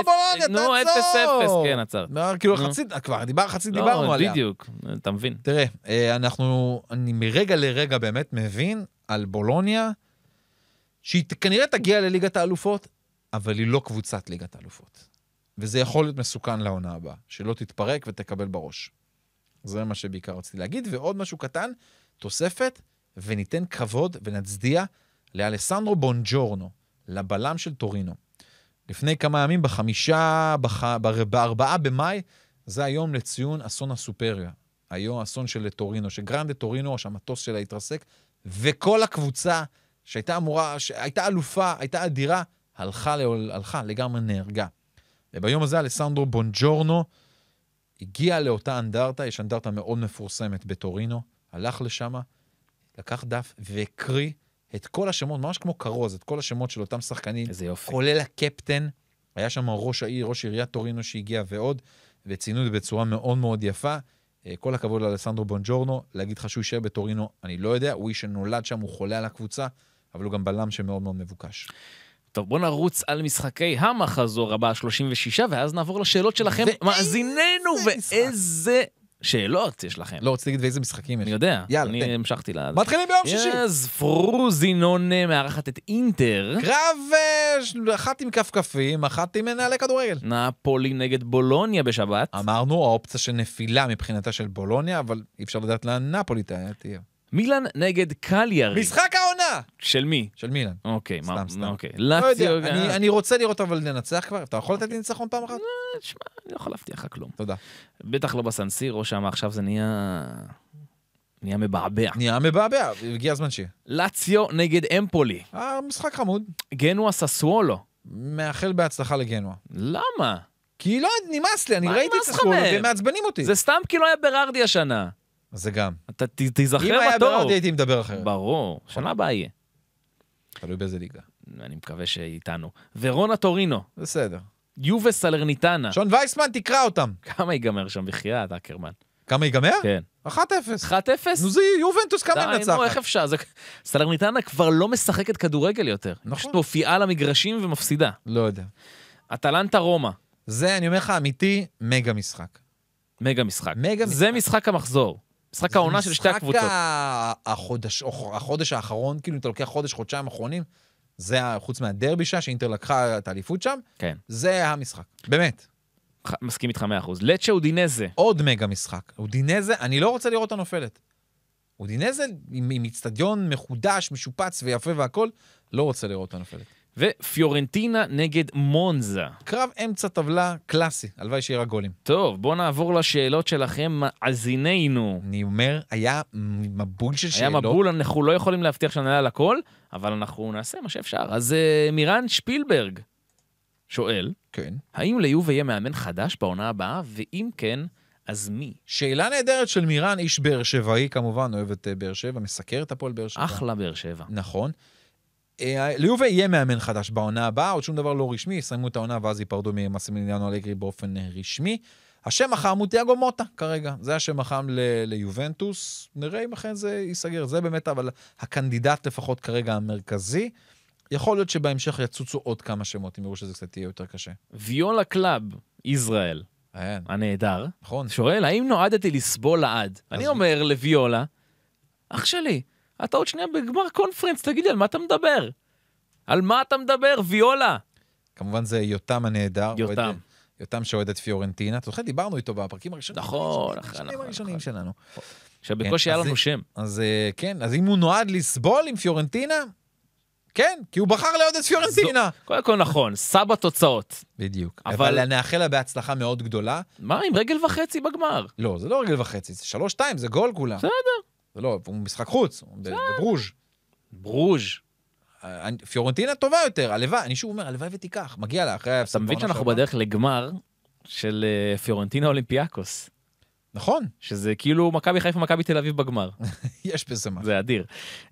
תעצור! נו, 0-0, כן, עצר. כאילו חצי, כבר דיבר, חצי לא, דיברנו עליה. בדיוק, אתה מבין. תראה, אה, אנחנו, אני מרגע לרגע באמת מבין על בולוניה, שהיא כנראה תגיע לליגת האלופות, אבל היא לא קבוצת ליגת האלופות. וזה יכול להיות מסוכן לעונה הבאה, שלא תתפרק ותקבל בראש. זה מה שבעיקר רציתי להגיד. ועוד משהו קטן, תוספת, וניתן כבוד ונצדיע לאלסנדרו בונג'ורנו, לבלם של טורינו. לפני כמה ימים, בחמישה, בח... בארבעה במאי, זה היום לציון אסון הסופריה. היום אסון של טורינו, שגרנדה טורינו, שהמטוס שלה התרסק, וכל הקבוצה שהייתה אמורה, שהייתה אלופה, הייתה אדירה, הלכה, לעול... הלכה לגמרי נהרגה. וביום הזה אלסנדרו בונג'ורנו הגיע לאותה אנדרטה, יש אנדרטה מאוד מפורסמת בטורינו, הלך לשם, לקח דף והקריא את כל השמות, ממש כמו כרוז, את כל השמות של אותם שחקנים. איזה יופי. כולל הקפטן, היה שם ראש העיר, ראש עיריית טורינו שהגיע ועוד, וציינו את זה בצורה מאוד מאוד יפה. אה, כל הכבוד לאלסנדרו בונג'ורנו, להגיד לך שהוא יישאר בטורינו, אני לא יודע, הוא איש שנולד שם, הוא חולה על הקבוצה, אבל הוא גם בלם שמאוד מאוד מבוקש. טוב, בואו נרוץ על משחקי המחזור הבא, 36, ואז נעבור לשאלות שלכם, מאזיננו, ואיזה... שאלות יש לכם. לא, רוצה להגיד באיזה משחקים יש. אני יודע, יאללה, אני תן. המשכתי ל... מתחילים ביום שישי. אז פרוזינונה מארחת את אינטר. קרב אה, אחת עם כפכפים, אחת עם מנהלי כדורגל. נפולי נגד בולוניה בשבת. אמרנו, האופציה של נפילה מבחינתה של בולוניה, אבל אי אפשר לדעת לאן נפולי תהיה. מילאן נגד קליארי. משחק העונה! של מי? של מילן. אוקיי, סתם, מה, סתם. אוקיי. לא יודע, אני, אה. אני רוצה לראות אבל לנצח כבר. אתה יכול לתת לי ניצחון פעם אחת? תשמע, אה, אני לא יכול להבטיח לך כלום. תודה. בטח לא בסנסיר, או שם עכשיו זה נהיה... נהיה מבעבע. נהיה מבעבע, הגיע הזמן שיהיה. לאציו נגד אמפולי. אה, משחק חמוד. גנוע ססוולו. מאחל בהצלחה לגנוע. למה? כי לא, נמאס לי, אני ראיתי את ססוולו, והם מעצבנים אותי. זה סתם כי לא היה ברארדי השנה. זה גם. אתה תיזכר בתור. אם היה ברדי הייתי מדבר אחרת. ברור, שנה הבאה יהיה. תלוי באיזה ליגה. אני מקווה שאיתנו. ורונה טורינו. בסדר. יובה סלרניטנה. שון וייסמן, תקרא אותם. כמה ייגמר שם בחייאת, אקרמן? כמה ייגמר? כן. 1-0. 1-0? נו זה יובנטוס, כמה היא די, נו, איך אפשר? זה... סלרניטנה כבר לא משחקת כדורגל יותר. נכון. היא פשוט מופיעה למגרשים ומפסידה. לא יודע. אטלנטה רומא. זה, אני אומר לך, אמיתי, מגה משחק. מגה משחק. מגה משחק. זה משחק המחזור. משחק העונה של שתי הקבוצות. משחק החודש, החודש האחרון, כאילו, אם אתה לוקח חודש, חודשיים אחרונים, זה, חוץ מהדרבי שעה, שאינטר לקחה את האליפות שם, כן. זה המשחק, באמת. ח... מסכים איתך 100%. לצ'ה אודינזה. עוד מגה משחק. אודינזה, אני לא רוצה לראות אותה נופלת. אודינזה, עם, עם אצטדיון מחודש, משופץ ויפה והכול, לא רוצה לראות אותה נופלת. ופיורנטינה נגד מונזה. קרב אמצע טבלה קלאסי, הלוואי שיהיה רק גולים. טוב, בואו נעבור לשאלות שלכם, מאזיננו. אני אומר, היה מבול של היה שאלות. היה מבול, אנחנו לא יכולים להבטיח שנעלה על הכל, אבל אנחנו נעשה מה שאפשר. אז uh, מירן שפילברג שואל, כן. האם ליוב יהיה מאמן חדש בעונה הבאה, ואם כן, אז מי? שאלה נהדרת של מירן, איש באר שבעי כמובן, אוהב את אה, באר שבע, מסקר את הפועל באר שבע. אחלה באר שבע. נכון. אה, ליובה יהיה מאמן חדש בעונה הבאה, עוד שום דבר לא רשמי, יסיימו את העונה ואז ייפרדו ממסימיליאנו אלגרי באופן אה, רשמי. השם החם הוא תיאגו מוטה כרגע, זה השם החם ל- ליובנטוס, נראה אם אכן זה ייסגר, זה באמת אבל הקנדידט לפחות כרגע המרכזי. יכול להיות שבהמשך יצוצו עוד כמה שמות, אם יראו שזה קצת יהיה יותר קשה. ויולה קלאב, ישראל, אין. כן. הנהדר, נכון. שואל, האם נועדתי לסבול לעד? אני אומר לויולה, אח שלי, אתה עוד שנייה בגמר קונפרנס, תגיד לי, על מה אתה מדבר? על מה אתה מדבר, ויולה? כמובן זה יותם הנהדר. יותם. יותם שאוהד את פיורנטינה. אתה זוכר, דיברנו איתו בפרקים הראשונים. נכון, נכון, בשנים נכון. הראשונים שלנו. שבקושי כן, היה לנו שם. אז אה, כן, אז אם הוא נועד לסבול עם פיורנטינה, כן, כי הוא בחר לאהוד את פיורנטינה. קודם כל נכון, סבא תוצאות. בדיוק. אבל נאחל לה בהצלחה מאוד גדולה. מה, עם רגל וחצי בגמר? לא, זה לא רגל וחצי, זה שלוש-שתיים, זה גול כולה. בסדר. זה לא, הוא משחק חוץ, בברוז'. ברוז'. אה, פיורנטינה טובה יותר, הלוואי, אני שוב אומר, הלוואי ותיקח, מגיע לה אחרי ההפסד. אתה מבין שאנחנו בדרך לגמר של אה, פיורנטינה אולימפיאקוס. נכון. שזה כאילו מכבי חיפה מכבי תל אביב בגמר. יש בזה מה. זה אדיר.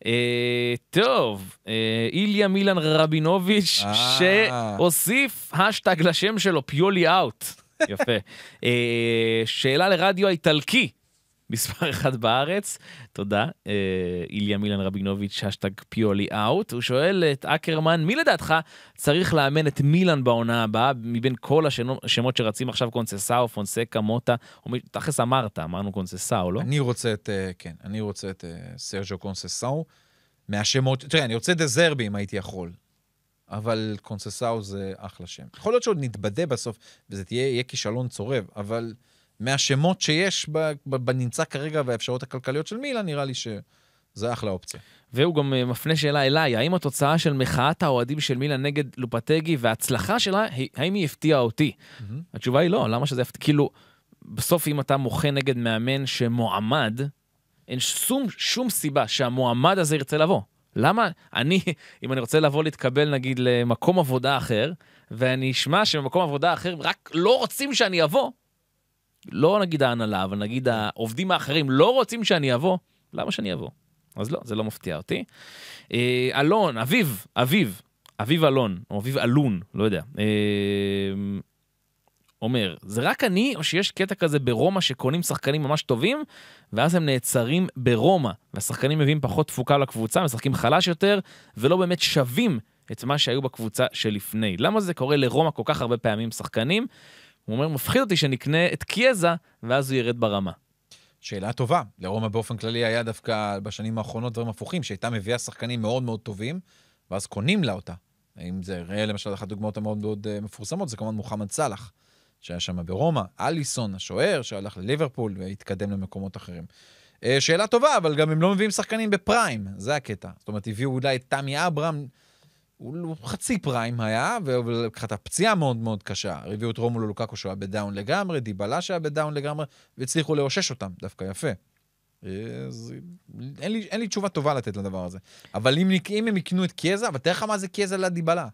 אה, טוב, אה, איליה מילן רבינוביץ', אה. שהוסיף השטג לשם שלו, פיולי אאוט. יפה. אה, שאלה לרדיו האיטלקי. מספר אחת בארץ, תודה. אה, איליה מילן רבינוביץ', השטג פיולי אאוט. הוא שואל את אקרמן, מי לדעתך צריך לאמן את מילן בעונה הבאה, מבין כל השמות שרצים עכשיו, קונססאו, פונסקה, מוטה, תכלס אמרת, אמרנו קונססאו, לא? אני רוצה את, אה, כן, אני רוצה את אה, סרג'ו קונססאו. מהשמות, תראה, אני רוצה דזרבי אם הייתי יכול. אבל קונססאו זה אחלה שם. יכול להיות שעוד נתבדה בסוף, וזה תהיה, יהיה כישלון צורב, אבל מהשמות שיש בנמצא כרגע והאפשרויות הכלכליות של מילה, נראה לי שזה אחלה אופציה. והוא גם אה, מפנה שאלה אליי, האם התוצאה של מחאת האוהדים של מילה נגד לופטגי וההצלחה שלה, האם היא הפתיעה אותי? Mm-hmm. התשובה היא לא, למה שזה יפתיע? כאילו, בסוף אם אתה מוחה נגד מאמן שמועמד, אין שום, שום סיבה שהמועמד הזה ירצה לבוא. למה אני, אם אני רוצה לבוא להתקבל נגיד למקום עבודה אחר, ואני אשמע שבמקום עבודה אחר רק לא רוצים שאני אבוא, לא נגיד ההנהלה, אבל נגיד העובדים האחרים לא רוצים שאני אבוא, למה שאני אבוא? אז לא, זה לא מפתיע אותי. אה, אלון, אביב, אביב, אביב אלון, או אביב אלון, לא יודע. אה, אומר, זה רק אני, או שיש קטע כזה ברומא שקונים שחקנים ממש טובים, ואז הם נעצרים ברומא, והשחקנים מביאים פחות תפוקה לקבוצה, משחקים חלש יותר, ולא באמת שווים את מה שהיו בקבוצה שלפני. למה זה קורה לרומא כל כך הרבה פעמים שחקנים הוא אומר, מפחיד אותי שנקנה את קיאזה, ואז הוא ירד ברמה. שאלה טובה. לרומא באופן כללי היה דווקא בשנים האחרונות דברים הפוכים, שהייתה מביאה שחקנים מאוד מאוד טובים, ואז קונים לה אותה. אם זה ראה למשל אחת הדוגמאות המאוד מאוד אה, מפורסמות, זה כמובן מוחמד סאלח, שהיה שם ברומא, אליסון, השוער, שהלך לליברפול והתקדם למקומות אחרים. אה, שאלה טובה, אבל גם הם לא מביאים שחקנים בפריים, זה הקטע. זאת אומרת, הביאו אולי את תמי אברהם, הוא לא- חצי פריים היה, ולקחה את הפציעה מאוד מאוד קשה. הביאו את רומולו לוקקו שהיה בדאון לגמרי, דיבלה שהיה בדאון לגמרי, והצליחו לאושש אותם, דווקא יפה. אה, אז אין לי, אין לי תשובה טובה לתת לדבר הזה. אבל אם, אם הם יקנו את קיאזה, אבל תאר לך מה זה קיאזה לדיבלה.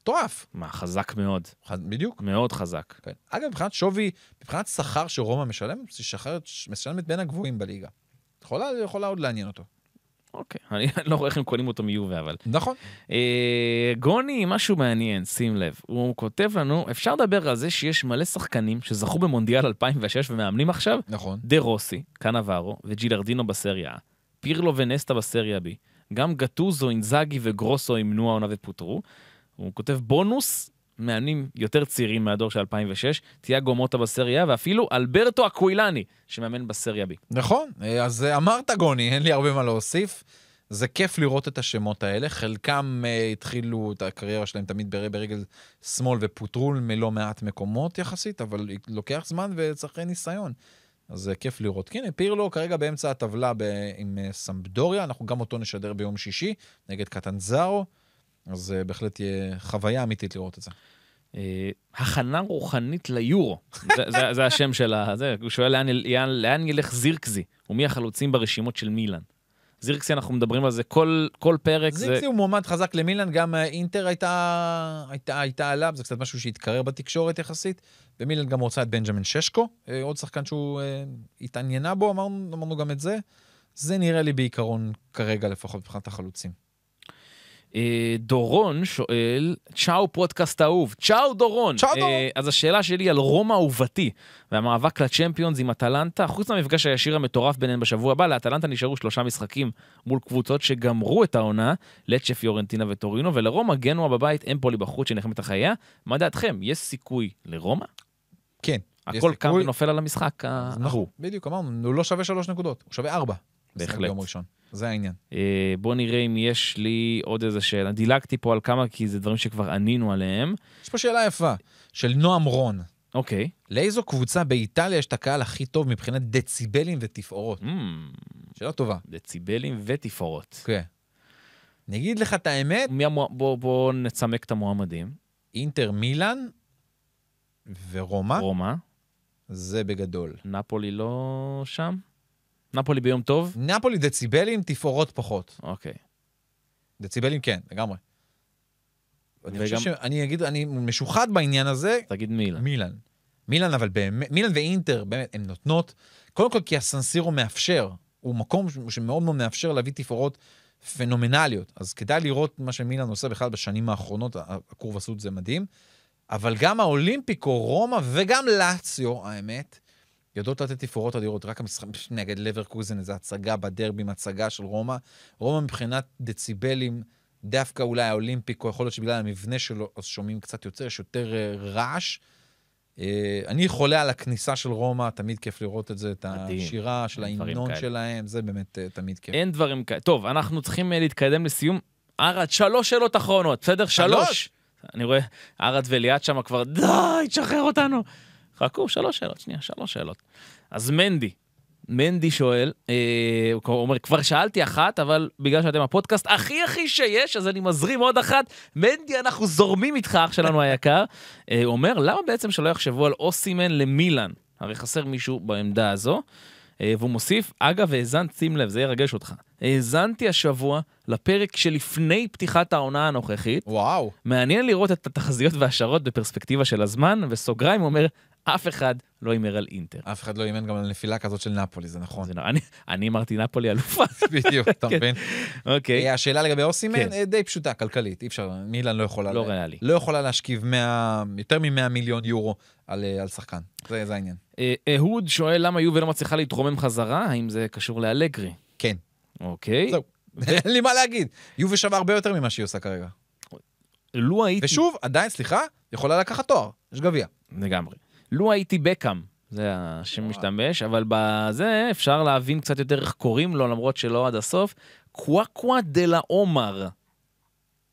מטורף. מה, חזק מאוד. ח... בדיוק. מאוד חזק. כן. אגב, מבחינת שווי, מבחינת שכר שרומא משלמת, היא משלמת בין הגבוהים בליגה. יכולה, יכולה עוד לעניין אותו. אוקיי, אני לא רואה איך הם קונים אותו מיובה, אבל... נכון. אה, גוני, משהו מעניין, שים לב. הוא כותב לנו, אפשר לדבר על זה שיש מלא שחקנים שזכו במונדיאל 2006 ומאמנים עכשיו? נכון. דה רוסי, קנברו וג'ילרדינו בסריה פירלו ונסטה בסריה B, גם גטוזו, אינזאגי וגרוסו ימנו העונה ופוטרו. הוא כותב בונוס, מאמנים יותר צעירים מהדור של 2006, תיאגו מוטה בסריה, ואפילו אלברטו אקווילני, שמאמן בסריה בי. נכון, אה, אז אה, אמרת גוני, אין לי הרבה מה להוסיף. זה כיף לראות את השמות האלה, חלקם uh, התחילו את הקריירה שלהם תמיד ברגל שמאל ופוטרו מלא מעט מקומות יחסית, אבל לוקח זמן וצריך ניסיון. אז זה כיף לראות. הנה, פירלו כרגע באמצע הטבלה ב- עם סמבדוריה, אנחנו גם אותו נשדר ביום שישי נגד קטנזרו. אז אה, בהחלט תהיה חוויה אמיתית לראות את זה. אה, הכנה רוחנית ליורו, זה, זה, זה השם של ה... זה, הוא שואל לאן, לאן, לאן ילך זירקזי, ומי החלוצים ברשימות של מילאן. זירקסי, אנחנו מדברים על זה כל, כל פרק. זירקסי זה... הוא מועמד חזק למילן, גם אה, אינטר הייתה, הייתה, הייתה עליו, זה קצת משהו שהתקרר בתקשורת יחסית, ומילן גם רוצה את בנג'מין ששקו, עוד שחקן שהוא אה, התעניינה בו, אמרנו, אמרנו גם את זה. זה נראה לי בעיקרון כרגע, לפחות מבחינת החלוצים. אה, דורון שואל, צ'או פודקאסט אהוב, צ'או דורון. צ'או אה, דורון. אה, אז השאלה שלי על רומא אהובתי והמאבק לצ'מפיונס עם אטלנטה, חוץ מהמפגש הישיר המטורף ביניהם בשבוע הבא, לאטלנטה נשארו שלושה משחקים מול קבוצות שגמרו את העונה, לצ'ה פיורנטינה וטורינו, ולרומא גנוע בבית, אמפולי בחוץ שנחמת החייה. מה דעתכם, יש סיכוי לרומא? כן. הכל קם ונופל על המשחק. אה, אנחנו, בדיוק אמרנו, הוא לא שווה שלוש נקודות, הוא שווה ארבע. בהחלט. ביום ראשון. זה העניין. אה, בוא נראה אם יש לי עוד איזה שאלה. דילגתי פה על כמה, כי זה דברים שכבר ענינו עליהם. יש פה שאלה יפה, של נועם רון. אוקיי. לאיזו קבוצה באיטליה יש את הקהל הכי טוב מבחינת דציבלים ותפאורות? Mm. שאלה טובה. דציבלים ותפאורות. כן. Okay. אני אגיד לך את האמת... המוע... בוא, בוא נצמק את המועמדים. אינטר מילאן ורומא. רומא. זה בגדול. נפולי לא שם? נפולי ביום טוב? נפולי דציבלים, תפאורות פחות. אוקיי. דציבלים כן, לגמרי. וגם... אני חושב שאני אגיד, אני משוחד בעניין הזה. תגיד מילן. מילן. מילן, אבל באמת, מילן ואינטר, באמת, הן נותנות, קודם כל כי הסנסירו מאפשר, הוא מקום שמאוד מאוד מאפשר להביא תפאורות פנומנליות. אז כדאי לראות מה שמילן עושה בכלל בשנים האחרונות, הקורבסות זה מדהים. אבל גם האולימפיקו, רומא וגם לאציו, האמת, יודעות לתת תפאורות אדירות, רק המשחק נגד לברקוזן, איזו הצגה בדרבים, הצגה של רומא. רומא מבחינת דציבלים, דווקא אולי האולימפיקו, יכול להיות שבגלל המבנה שלו, אז שומעים קצת יוצא, יש יותר אה, רעש. אה, אני חולה על הכניסה של רומא, תמיד כיף לראות את זה, את השירה של ההמנון שלהם, זה באמת אה, תמיד כיף. אין דברים כאלה. טוב, אנחנו צריכים להתקדם לסיום. ערד, שלוש שאלות אחרונות, בסדר? שלוש. אני רואה ערד וליאת שם כבר, די, תשחרר אותנו. חכו, שלוש שאלות, שנייה, שלוש שאלות. אז מנדי, מנדי שואל, אה, הוא אומר, כבר שאלתי אחת, אבל בגלל שאתם הפודקאסט הכי הכי שיש, אז אני מזרים עוד אחת. מנדי, אנחנו זורמים איתך, אח שלנו היקר. אה, הוא אומר, למה בעצם שלא יחשבו על אוסימן למילן? הרי חסר מישהו בעמדה הזו. אה, והוא מוסיף, אגב, האזנת, שים לב, זה ירגש אותך. האזנתי השבוע לפרק שלפני פתיחת העונה הנוכחית. וואו. מעניין לראות את התחזיות והשערות בפרספקטיבה של הזמן, וסוגריים אומר, אף אחד לא הימר על אינטר. אף אחד לא הימר גם על נפילה כזאת של נפולי, זה נכון. זה נכון. אני אמרתי נפולי אלופה. בדיוק, אתה כן. מבין? אוקיי. אה, השאלה לגבי אוסימן כן. אה, די פשוטה, כלכלית, אי אפשר, מילאן לא יכולה... לא ריאלי. לא יכולה להשכיב יותר מ-100 מיליון יורו על אה, שחקן. זה העניין. אהוד שואל למה יובל לא מצליחה להתרומם חזרה, האם זה קשור לאלגרי? כן. אוקיי. זהו. אין לי מה להגיד. יובל שווה הרבה יותר ממה שהיא עושה כרגע. לו הייתי... ושוב, עדיין, סליחה, יכולה לקחת תואר, יש גביע. לגמרי. לו הייתי בקאם, זה השם משתמש, אבל בזה אפשר להבין קצת יותר איך קוראים לו, למרות שלא עד הסוף, קוואקווה דה לה עומר.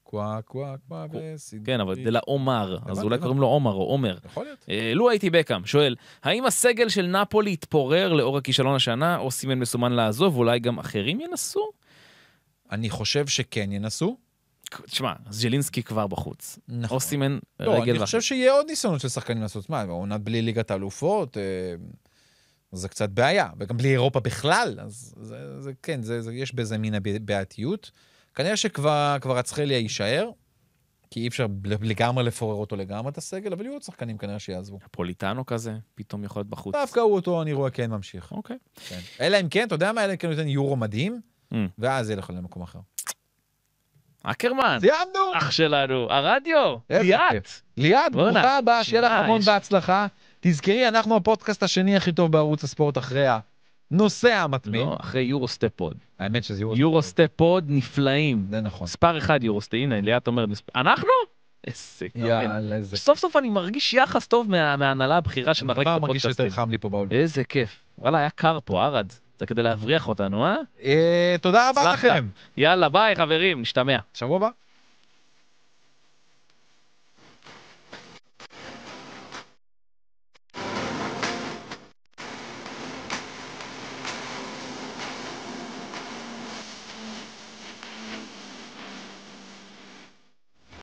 קוואקווה קווה, קווה וסינדרית. כן, אבל זה עומר, אז אולי קוראים לו עומר או עומר. יכול להיות. אה, לו הייתי בקאם, שואל, האם הסגל של נפולי התפורר לאור הכישלון השנה, או סימן מסומן לעזוב, אולי גם אחרים ינסו? אני חושב שכן ינסו. תשמע, ז'לינסקי כבר בחוץ. נכון. אוסימן, לא, רגל... לא, אני חושב שיהיה עוד ניסיונות של שחקנים לעשות מה, עונה בלי ליגת האלופות, אה, זה קצת בעיה, וגם בלי אירופה בכלל, אז זה, זה כן, זה, זה, יש בזה מין הבעייתיות. כנראה שכבר אצחליה יישאר, כי אי אפשר לגמרי לפורר אותו לגמרי את הסגל, אבל יהיו עוד שחקנים כנראה שיעזבו. הפוליטנו כזה, פתאום יכול להיות בחוץ. דווקא הוא אותו, אני רואה, כן ממשיך. אוקיי. כן. אלא אם כן, אתה יודע מה, אלא אם כן הוא ייתן יורו מדהים, mm. ואז ילך למקום אחר. אקרמן, סיימנו. אח שלנו, הרדיו, ליאת. ליאת, ברוכה הבאה, שיהיה לך המון בהצלחה. תזכרי, אנחנו הפודקאסט השני הכי טוב בערוץ הספורט אחרי הנוסע המתמיד. לא, אחרי יורוסטפ פוד. האמת שזה יורוסטפ פוד. יורוסטפ פוד נפלאים. זה נכון. מספר אחד יורוסטפ, הנה, ליאת אומרת, אנחנו? איזה יאללה, סוף סוף אני מרגיש יחס טוב מההנהלה הבכירה של מחלקת הפודקאסטים. אני כבר מרגיש יותר חם לי פה באולפן. איזה כיף. וואלה, היה קר פה, ערד. זה כדי להבריח אותנו, אה? אה תודה רבה לכם. יאללה, ביי חברים, נשתמע. שבוע הבא.